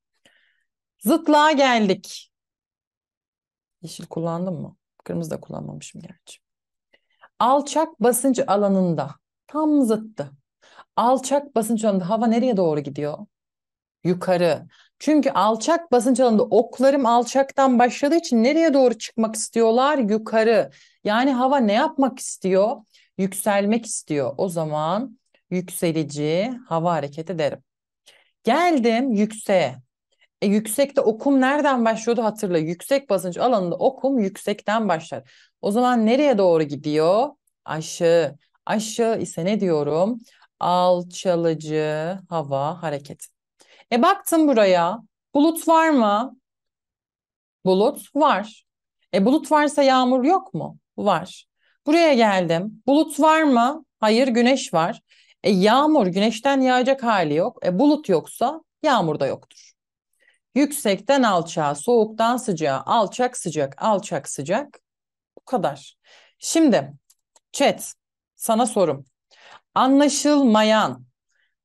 Zıtlığa geldik. Yeşil kullandım mı? Kırmızı da kullanmamışım gerçi. Alçak basınç alanında. Tam zıttı. Alçak basınç alanında hava nereye doğru gidiyor? Yukarı. Çünkü alçak basınç alanında oklarım alçaktan başladığı için nereye doğru çıkmak istiyorlar? Yukarı. Yani hava ne yapmak istiyor? Yükselmek istiyor. O zaman yükselici hava hareketi derim. Geldim yükseğe. E, yüksekte okum nereden başlıyordu hatırla. Yüksek basınç alanında okum yüksekten başlar. O zaman nereye doğru gidiyor? Aşağı. Aşağı ise ne diyorum? Alçalıcı hava hareketi. E baktım buraya. Bulut var mı? Bulut var. E bulut varsa yağmur yok mu? Var. Buraya geldim. Bulut var mı? Hayır, güneş var. E, yağmur güneşten yağacak hali yok. E, bulut yoksa yağmur da yoktur. Yüksekten alçağa, soğuktan sıcağa, alçak sıcak, alçak sıcak. Bu kadar. Şimdi chat sana sorum. Anlaşılmayan,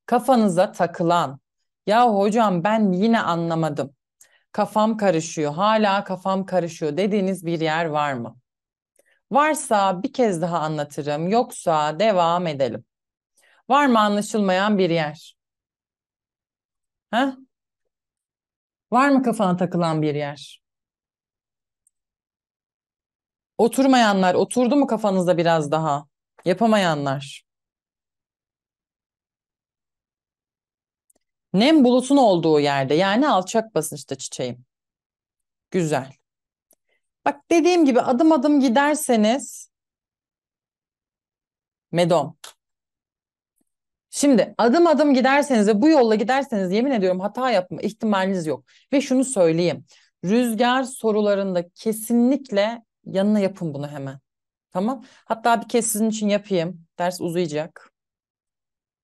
kafanıza takılan, ya hocam ben yine anlamadım. Kafam karışıyor, hala kafam karışıyor dediğiniz bir yer var mı? Varsa bir kez daha anlatırım, yoksa devam edelim. Var mı anlaşılmayan bir yer? Ha? Var mı kafana takılan bir yer? Oturmayanlar, oturdu mu kafanızda biraz daha? Yapamayanlar. Nem bulutun olduğu yerde yani alçak basınçta çiçeğim. Güzel. Bak dediğim gibi adım adım giderseniz medom Şimdi adım adım giderseniz ve bu yolla giderseniz yemin ediyorum hata yapma ihtimaliniz yok. Ve şunu söyleyeyim. Rüzgar sorularında kesinlikle yanına yapın bunu hemen. Tamam. Hatta bir kez sizin için yapayım. Ders uzayacak.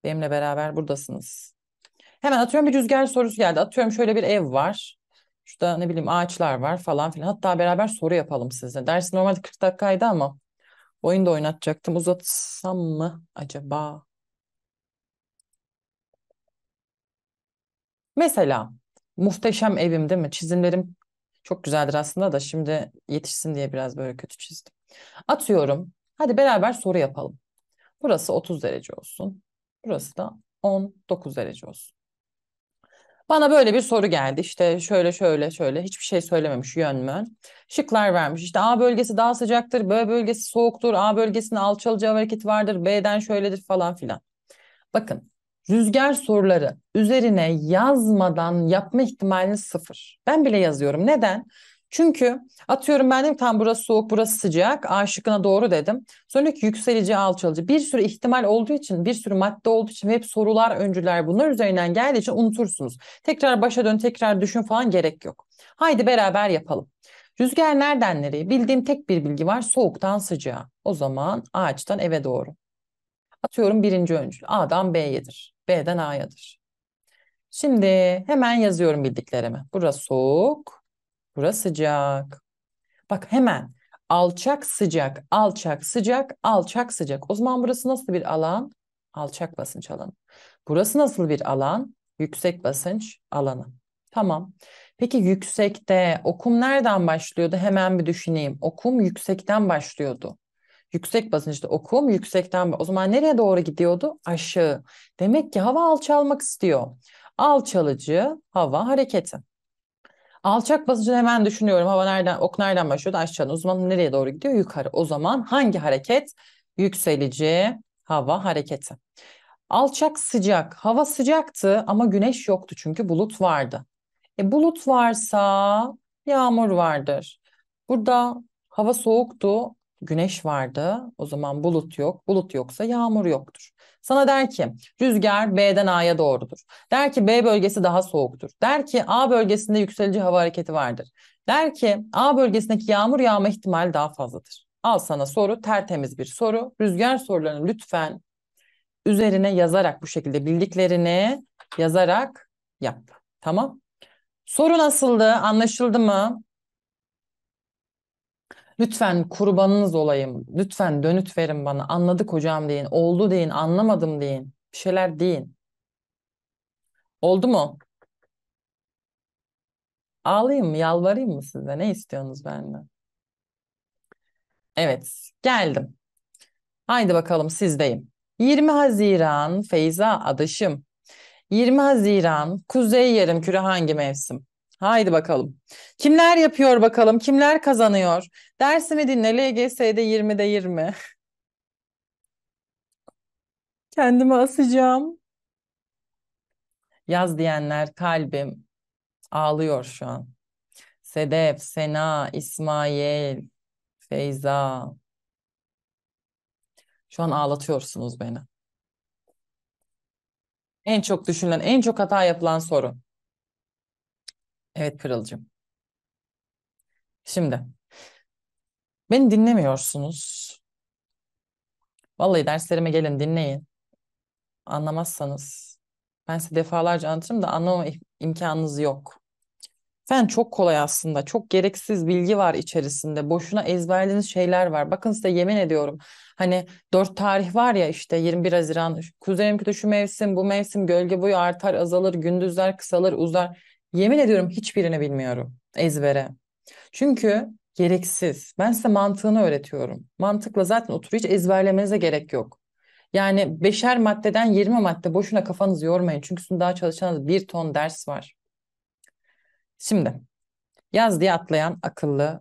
Benimle beraber buradasınız. Hemen atıyorum bir rüzgar sorusu geldi. Atıyorum şöyle bir ev var. Şurada ne bileyim ağaçlar var falan filan. Hatta beraber soru yapalım size. Ders normalde 40 dakikaydı ama oyun da oynatacaktım. Uzatsam mı acaba? Mesela muhteşem evim değil mi? Çizimlerim çok güzeldir aslında da şimdi yetişsin diye biraz böyle kötü çizdim. Atıyorum. Hadi beraber soru yapalım. Burası 30 derece olsun. Burası da 19 derece olsun. Bana böyle bir soru geldi. İşte şöyle şöyle şöyle hiçbir şey söylememiş yön mü? Şıklar vermiş. İşte A bölgesi daha sıcaktır, B bölgesi soğuktur, A bölgesinde alçalıcı hareket vardır, B'den şöyledir falan filan. Bakın rüzgar soruları üzerine yazmadan yapma ihtimaliniz sıfır. Ben bile yazıyorum. Neden? Çünkü atıyorum ben dedim tam burası soğuk burası sıcak A şıkkına doğru dedim. Sonra ki yükselici alçalıcı bir sürü ihtimal olduğu için bir sürü madde olduğu için hep sorular öncüler bunlar üzerinden geldiği için unutursunuz. Tekrar başa dön tekrar düşün falan gerek yok. Haydi beraber yapalım. Rüzgar nereden nereye? Bildiğim tek bir bilgi var soğuktan sıcağa. O zaman ağaçtan eve doğru. Atıyorum birinci öncül A'dan B'yedir. B'den A'yadır. Şimdi hemen yazıyorum bildiklerimi. Burası soğuk, burası sıcak. Bak hemen alçak sıcak, alçak sıcak, alçak sıcak. O zaman burası nasıl bir alan? Alçak basınç alanı. Burası nasıl bir alan? Yüksek basınç alanı. Tamam. Peki yüksekte okum nereden başlıyordu? Hemen bir düşüneyim. Okum yüksekten başlıyordu. Yüksek basınçta okum yüksekten o zaman nereye doğru gidiyordu? Aşağı. Demek ki hava alçalmak istiyor. Alçalıcı hava hareketi. Alçak basıncını hemen düşünüyorum. Hava nereden, ok nereden başlıyordu? Aşağıdan. Uzman nereye doğru gidiyor? Yukarı. O zaman hangi hareket? Yükselici hava hareketi. Alçak sıcak. Hava sıcaktı ama güneş yoktu çünkü bulut vardı. E, bulut varsa yağmur vardır. Burada hava soğuktu güneş vardı. O zaman bulut yok. Bulut yoksa yağmur yoktur. Sana der ki rüzgar B'den A'ya doğrudur. Der ki B bölgesi daha soğuktur. Der ki A bölgesinde yükselici hava hareketi vardır. Der ki A bölgesindeki yağmur yağma ihtimali daha fazladır. Al sana soru tertemiz bir soru. Rüzgar sorularını lütfen üzerine yazarak bu şekilde bildiklerini yazarak yap. Tamam. Soru nasıldı? Anlaşıldı mı? Lütfen kurbanınız olayım. Lütfen dönüt verin bana. Anladık hocam deyin. Oldu deyin. Anlamadım deyin. Bir şeyler deyin. Oldu mu? Ağlayayım mı? Yalvarayım mı size? Ne istiyorsunuz benden? Evet. Geldim. Haydi bakalım sizdeyim. 20 Haziran Feyza Adaşım. 20 Haziran Kuzey Yarımküre hangi mevsim? Haydi bakalım. Kimler yapıyor bakalım? Kimler kazanıyor? Dersimi dinle. LGS'de 20'de 20. Kendimi asacağım. Yaz diyenler kalbim ağlıyor şu an. Sedef, Sena, İsmail, Feyza. Şu an ağlatıyorsunuz beni. En çok düşünülen, en çok hata yapılan soru. Evet Pırıl'cığım. Şimdi beni dinlemiyorsunuz. Vallahi derslerime gelin dinleyin. Anlamazsanız ben size defalarca anlatırım da anlama imkanınız yok. Fen çok kolay aslında. Çok gereksiz bilgi var içerisinde. Boşuna ezberlediğiniz şeyler var. Bakın size yemin ediyorum. Hani dört tarih var ya işte 21 Haziran. Kuzeyimki de şu mevsim, bu mevsim, gölge boyu artar, azalır, gündüzler kısalır, uzar. Yemin ediyorum hiçbirini bilmiyorum ezbere. Çünkü gereksiz. Ben size mantığını öğretiyorum. Mantıkla zaten otur hiç ezberlemenize gerek yok. Yani beşer maddeden 20 madde boşuna kafanızı yormayın. Çünkü sizin daha çalışacağınız bir ton ders var. Şimdi yaz diye atlayan akıllı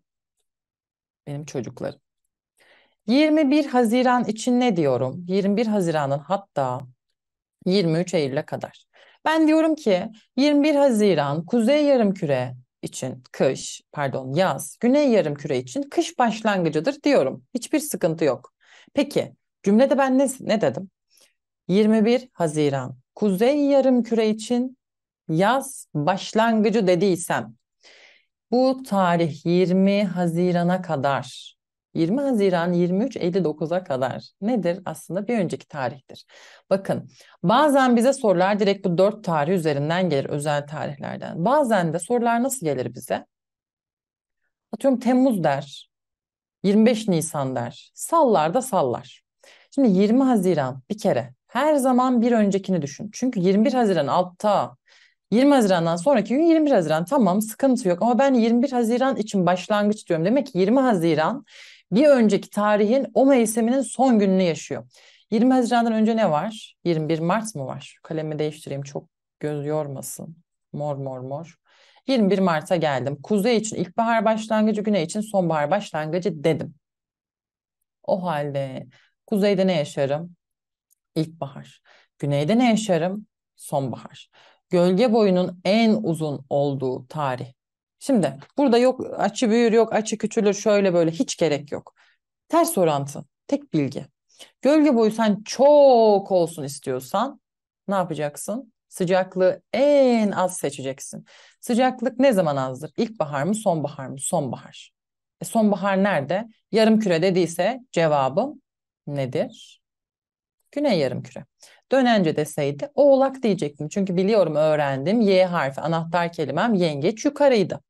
benim çocuklarım. 21 Haziran için ne diyorum? 21 Haziran'ın hatta 23 Eylül'e kadar. Ben diyorum ki 21 Haziran Kuzey Yarımküre için kış, pardon yaz, Güney Yarımküre için kış başlangıcıdır diyorum. Hiçbir sıkıntı yok. Peki cümlede ben ne, ne dedim? 21 Haziran Kuzey Yarımküre için yaz başlangıcı dediysem bu tarih 20 Haziran'a kadar 20 Haziran 23.59'a kadar nedir? Aslında bir önceki tarihtir. Bakın bazen bize sorular direkt bu dört tarih üzerinden gelir özel tarihlerden. Bazen de sorular nasıl gelir bize? Atıyorum Temmuz der, 25 Nisan der, sallar da sallar. Şimdi 20 Haziran bir kere her zaman bir öncekini düşün. Çünkü 21 Haziran altta, 20 Haziran'dan sonraki gün 21 Haziran tamam sıkıntı yok ama ben 21 Haziran için başlangıç diyorum. Demek ki 20 Haziran bir önceki tarihin o mevsiminin son gününü yaşıyor. 20 Haziran'dan önce ne var? 21 Mart mı var? Şu kalemi değiştireyim çok göz yormasın. Mor mor mor. 21 Mart'a geldim. Kuzey için ilkbahar başlangıcı, güney için sonbahar başlangıcı dedim. O halde kuzeyde ne yaşarım? İlkbahar. Güneyde ne yaşarım? Sonbahar. Gölge boyunun en uzun olduğu tarih Şimdi burada yok açı büyür yok açı küçülür şöyle böyle hiç gerek yok. Ters orantı tek bilgi. Gölge boyu sen çok olsun istiyorsan ne yapacaksın? Sıcaklığı en az seçeceksin. Sıcaklık ne zaman azdır? İlkbahar mı sonbahar mı? Sonbahar. E sonbahar nerede? Yarım küre dediyse cevabım nedir? Güney yarım küre. Dönence deseydi oğlak diyecektim. Çünkü biliyorum öğrendim. Y harfi anahtar kelimem yengeç yukarıydı.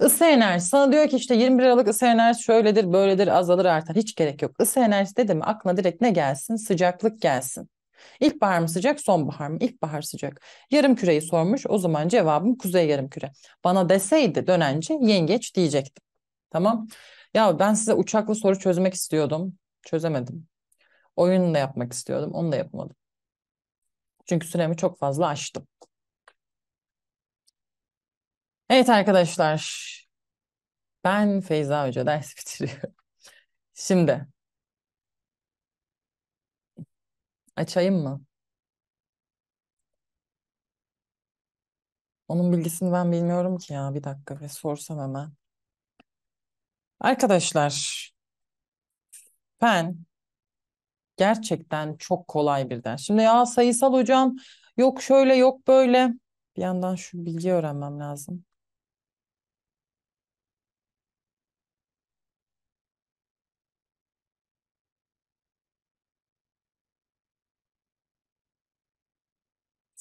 Isı enerjisi sana diyor ki işte 21 Aralık ısı enerjisi şöyledir böyledir azalır artar hiç gerek yok. Isı enerjisi dedim aklına direkt ne gelsin sıcaklık gelsin. İlkbahar mı sıcak, sonbahar mı? İlkbahar sıcak. Yarım küreyi sormuş. O zaman cevabım kuzey yarım küre. Bana deseydi dönence yengeç diyecektim. Tamam. Ya ben size uçaklı soru çözmek istiyordum. Çözemedim. Oyun da yapmak istiyordum. Onu da yapamadım. Çünkü süremi çok fazla aştım. Evet arkadaşlar. Ben Feyza Hoca ders bitiriyorum. Şimdi. Açayım mı? Onun bilgisini ben bilmiyorum ki ya. Bir dakika ve sorsam hemen. Arkadaşlar. ben gerçekten çok kolay birden. Şimdi ya sayısal hocam yok şöyle yok böyle. Bir yandan şu bilgi öğrenmem lazım.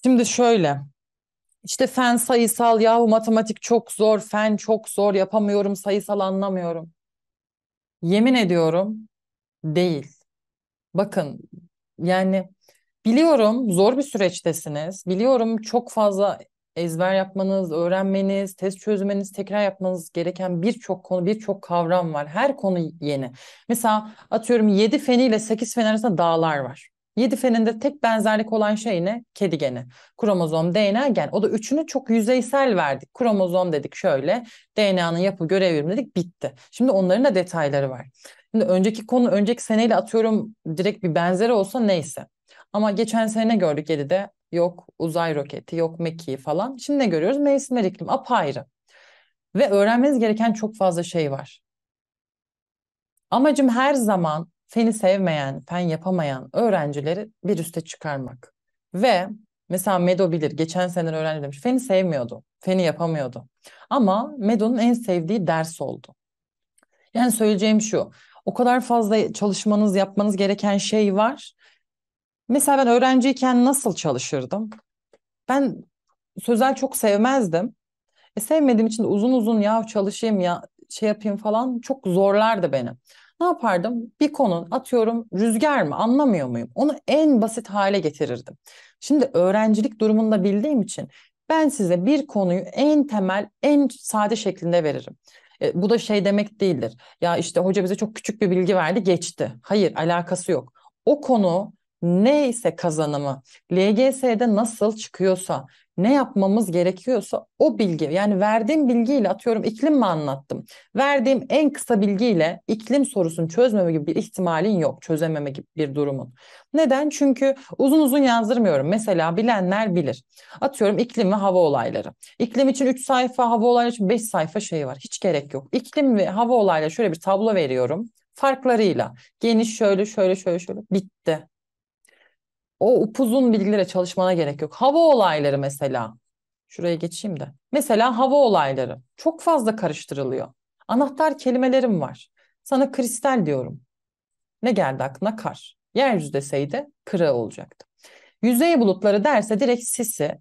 Şimdi şöyle. İşte fen sayısal yahu matematik çok zor, fen çok zor yapamıyorum, sayısal anlamıyorum. Yemin ediyorum değil. Bakın yani biliyorum zor bir süreçtesiniz. Biliyorum çok fazla ezber yapmanız, öğrenmeniz, test çözmeniz, tekrar yapmanız gereken birçok konu, birçok kavram var. Her konu yeni. Mesela atıyorum 7 feni ile 8 fen arasında dağlar var. 7 feninde tek benzerlik olan şey ne? Kedi geni. Kromozom, DNA gen. O da üçünü çok yüzeysel verdik. Kromozom dedik şöyle. DNA'nın yapı görev dedik bitti. Şimdi onların da detayları var. Şimdi önceki konu önceki seneyle atıyorum direkt bir benzeri olsa neyse. Ama geçen sene gördük de yok uzay roketi, yok meki falan. Şimdi ne görüyoruz? Mevsimler iklim apayrı. Ve öğrenmeniz gereken çok fazla şey var. Amacım her zaman feni sevmeyen, fen yapamayan öğrencileri bir üste çıkarmak. Ve mesela Medo bilir, geçen sene öğrenci demiş, feni sevmiyordu, feni yapamıyordu. Ama Medo'nun en sevdiği ders oldu. Yani söyleyeceğim şu, o kadar fazla çalışmanız, yapmanız gereken şey var. Mesela ben öğrenciyken nasıl çalışırdım? Ben sözel çok sevmezdim. E, sevmediğim için de uzun uzun ya çalışayım ya şey yapayım falan çok zorlardı beni. Ne yapardım? Bir konun atıyorum rüzgar mı anlamıyor muyum? Onu en basit hale getirirdim. Şimdi öğrencilik durumunda bildiğim için ben size bir konuyu en temel, en sade şeklinde veririm. E, bu da şey demek değildir. Ya işte hoca bize çok küçük bir bilgi verdi geçti. Hayır alakası yok. O konu neyse kazanımı LGS'de nasıl çıkıyorsa ne yapmamız gerekiyorsa o bilgi yani verdiğim bilgiyle atıyorum iklim mi anlattım? Verdiğim en kısa bilgiyle iklim sorusunu çözmeme gibi bir ihtimalin yok. Çözememe gibi bir durumun. Neden? Çünkü uzun uzun yazdırmıyorum. Mesela bilenler bilir. Atıyorum iklim ve hava olayları. İklim için 3 sayfa, hava olayları için 5 sayfa şey var. Hiç gerek yok. İklim ve hava olayları şöyle bir tablo veriyorum. Farklarıyla. Geniş şöyle şöyle şöyle şöyle bitti o upuzun bilgilere çalışmana gerek yok. Hava olayları mesela. Şuraya geçeyim de. Mesela hava olayları çok fazla karıştırılıyor. Anahtar kelimelerim var. Sana kristal diyorum. Ne geldi aklına? Kar. Yeryüzü deseydi kıra olacaktı. Yüzey bulutları derse direkt sisi.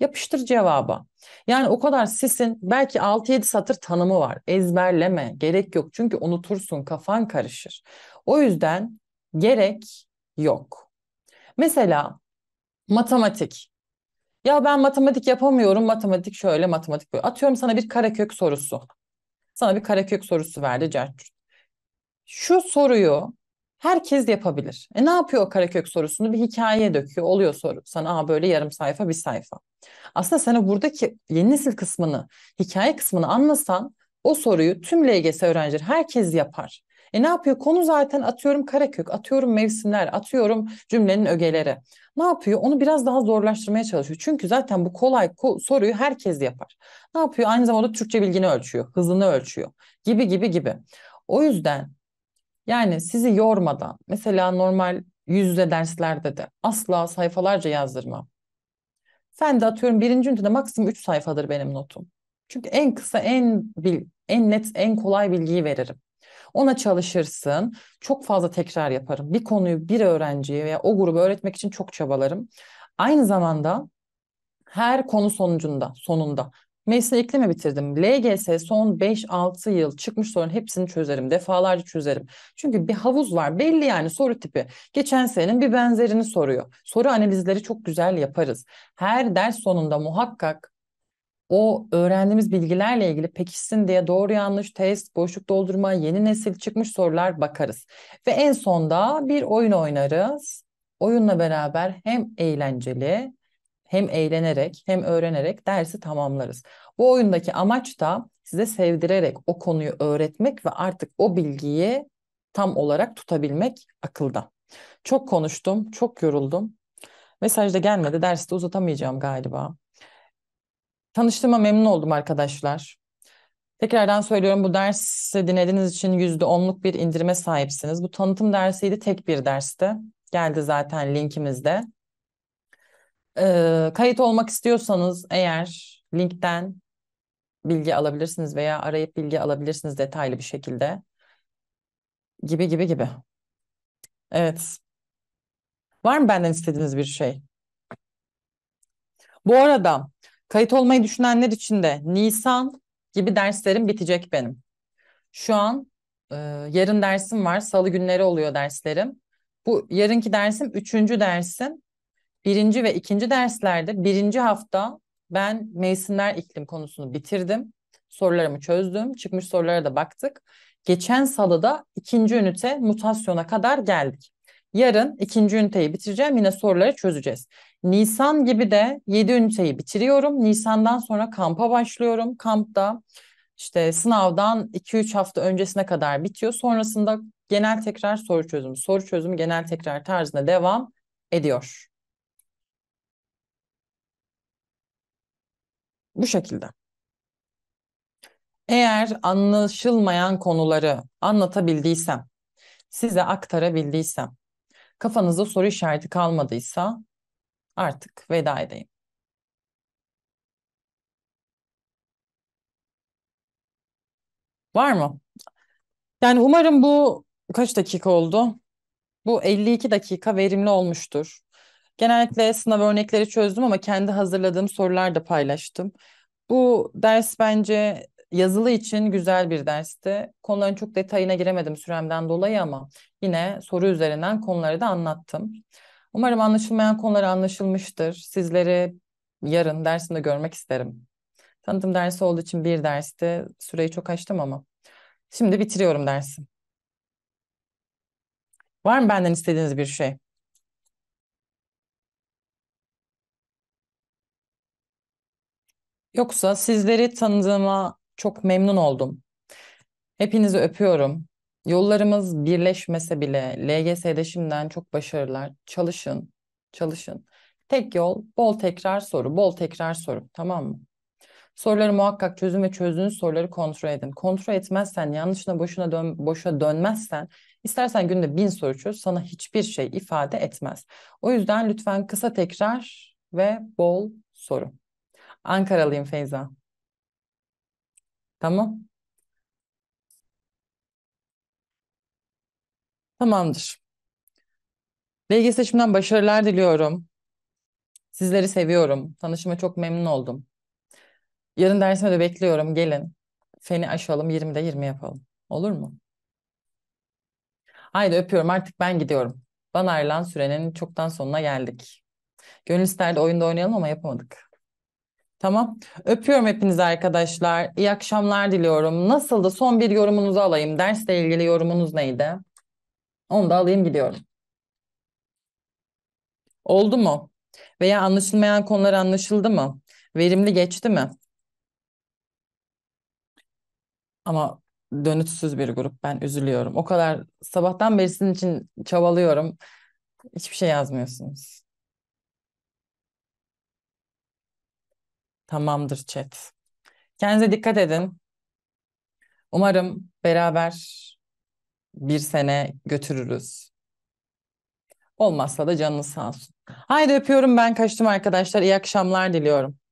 Yapıştır cevaba. Yani o kadar sisin belki 6-7 satır tanımı var. Ezberleme gerek yok çünkü unutursun kafan karışır. O yüzden gerek yok. Mesela matematik. Ya ben matematik yapamıyorum, matematik şöyle, matematik böyle. Atıyorum sana bir karekök sorusu. Sana bir karekök sorusu verdi Cercut. Şu soruyu herkes yapabilir. E ne yapıyor o karekök sorusunu? Bir hikayeye döküyor. Oluyor soru. Sana aa böyle yarım sayfa, bir sayfa. Aslında sana buradaki yeni nesil kısmını, hikaye kısmını anlasan o soruyu tüm LGS öğrencileri herkes yapar. E ne yapıyor? Konu zaten atıyorum karekök, atıyorum mevsimler, atıyorum cümlenin ögeleri. Ne yapıyor? Onu biraz daha zorlaştırmaya çalışıyor. Çünkü zaten bu kolay ko soruyu herkes yapar. Ne yapıyor? Aynı zamanda Türkçe bilgini ölçüyor, hızını ölçüyor gibi gibi gibi. O yüzden yani sizi yormadan mesela normal yüz yüze derslerde de asla sayfalarca yazdırma. Sen de atıyorum birinci ünitede maksimum 3 sayfadır benim notum. Çünkü en kısa, en bil, en net, en kolay bilgiyi veririm. Ona çalışırsın. Çok fazla tekrar yaparım. Bir konuyu bir öğrenciye veya o grubu öğretmek için çok çabalarım. Aynı zamanda her konu sonucunda, sonunda Meclise ekleme bitirdim. LGS son 5-6 yıl çıkmış sorun hepsini çözerim. Defalarca çözerim. Çünkü bir havuz var. Belli yani soru tipi. Geçen senenin bir benzerini soruyor. Soru analizleri çok güzel yaparız. Her ders sonunda muhakkak o öğrendiğimiz bilgilerle ilgili pekişsin diye doğru yanlış test, boşluk doldurma, yeni nesil çıkmış sorular bakarız. Ve en sonda bir oyun oynarız. Oyunla beraber hem eğlenceli hem eğlenerek hem öğrenerek dersi tamamlarız. Bu oyundaki amaç da size sevdirerek o konuyu öğretmek ve artık o bilgiyi tam olarak tutabilmek akılda. Çok konuştum, çok yoruldum. Mesajda gelmedi, derste uzatamayacağım galiba. Tanıştığıma memnun oldum arkadaşlar. Tekrardan söylüyorum bu dersi dinlediğiniz için yüzde onluk bir indirime sahipsiniz. Bu tanıtım dersiydi tek bir derste. Geldi zaten linkimizde. Ee, kayıt olmak istiyorsanız eğer linkten bilgi alabilirsiniz veya arayıp bilgi alabilirsiniz detaylı bir şekilde. Gibi gibi gibi. Evet. Var mı benden istediğiniz bir şey? Bu arada Kayıt olmayı düşünenler için de Nisan gibi derslerim bitecek benim. Şu an e, yarın dersim var. Salı günleri oluyor derslerim. Bu yarınki dersim üçüncü dersim. Birinci ve ikinci derslerde birinci hafta ben mevsimler iklim konusunu bitirdim. Sorularımı çözdüm. Çıkmış sorulara da baktık. Geçen salıda ikinci ünite mutasyona kadar geldik. Yarın ikinci üniteyi bitireceğim. Yine soruları çözeceğiz. Nisan gibi de 7 üniteyi bitiriyorum. Nisan'dan sonra kampa başlıyorum. Kampta işte sınavdan 2-3 hafta öncesine kadar bitiyor. Sonrasında genel tekrar soru çözümü, soru çözümü genel tekrar tarzında devam ediyor. Bu şekilde. Eğer anlaşılmayan konuları anlatabildiysem, size aktarabildiysem, kafanızda soru işareti kalmadıysa artık veda edeyim. Var mı? Yani umarım bu kaç dakika oldu? Bu 52 dakika verimli olmuştur. Genellikle sınav örnekleri çözdüm ama kendi hazırladığım sorular da paylaştım. Bu ders bence yazılı için güzel bir dersti. Konuların çok detayına giremedim süremden dolayı ama yine soru üzerinden konuları da anlattım. Umarım anlaşılmayan konular anlaşılmıştır. Sizleri yarın dersinde görmek isterim. Tanıtım dersi olduğu için bir derste süreyi çok açtım ama. Şimdi bitiriyorum dersi. Var mı benden istediğiniz bir şey? Yoksa sizleri tanıdığıma çok memnun oldum. Hepinizi öpüyorum. Yollarımız birleşmese bile LGS'de şimdiden çok başarılar. Çalışın, çalışın. Tek yol bol tekrar soru, bol tekrar soru tamam mı? Soruları muhakkak çözün ve çözdüğünüz soruları kontrol edin. Kontrol etmezsen, yanlışına boşuna dön, boşa dönmezsen, istersen günde bin soru çöz, sana hiçbir şey ifade etmez. O yüzden lütfen kısa tekrar ve bol soru. Ankaralıyım Feyza. Tamam. Tamamdır. Bilgi seçimden başarılar diliyorum. Sizleri seviyorum. Tanışıma çok memnun oldum. Yarın dersime de bekliyorum. Gelin. Feni aşalım. 20'de 20 yapalım. Olur mu? Haydi öpüyorum. Artık ben gidiyorum. Bana ayrılan sürenin çoktan sonuna geldik. Gönül isterdi oyunda oynayalım ama yapamadık. Tamam. Öpüyorum hepinizi arkadaşlar. İyi akşamlar diliyorum. Nasıl da son bir yorumunuzu alayım. Dersle ilgili yorumunuz neydi? Onu da alayım gidiyorum. Oldu mu? Veya anlaşılmayan konular anlaşıldı mı? Verimli geçti mi? Ama dönütsüz bir grup. Ben üzülüyorum. O kadar sabahtan beri sizin için çabalıyorum. Hiçbir şey yazmıyorsunuz. Tamamdır chat. Kendinize dikkat edin. Umarım beraber bir sene götürürüz. Olmazsa da canınız sağ olsun. Haydi öpüyorum ben kaçtım arkadaşlar. İyi akşamlar diliyorum.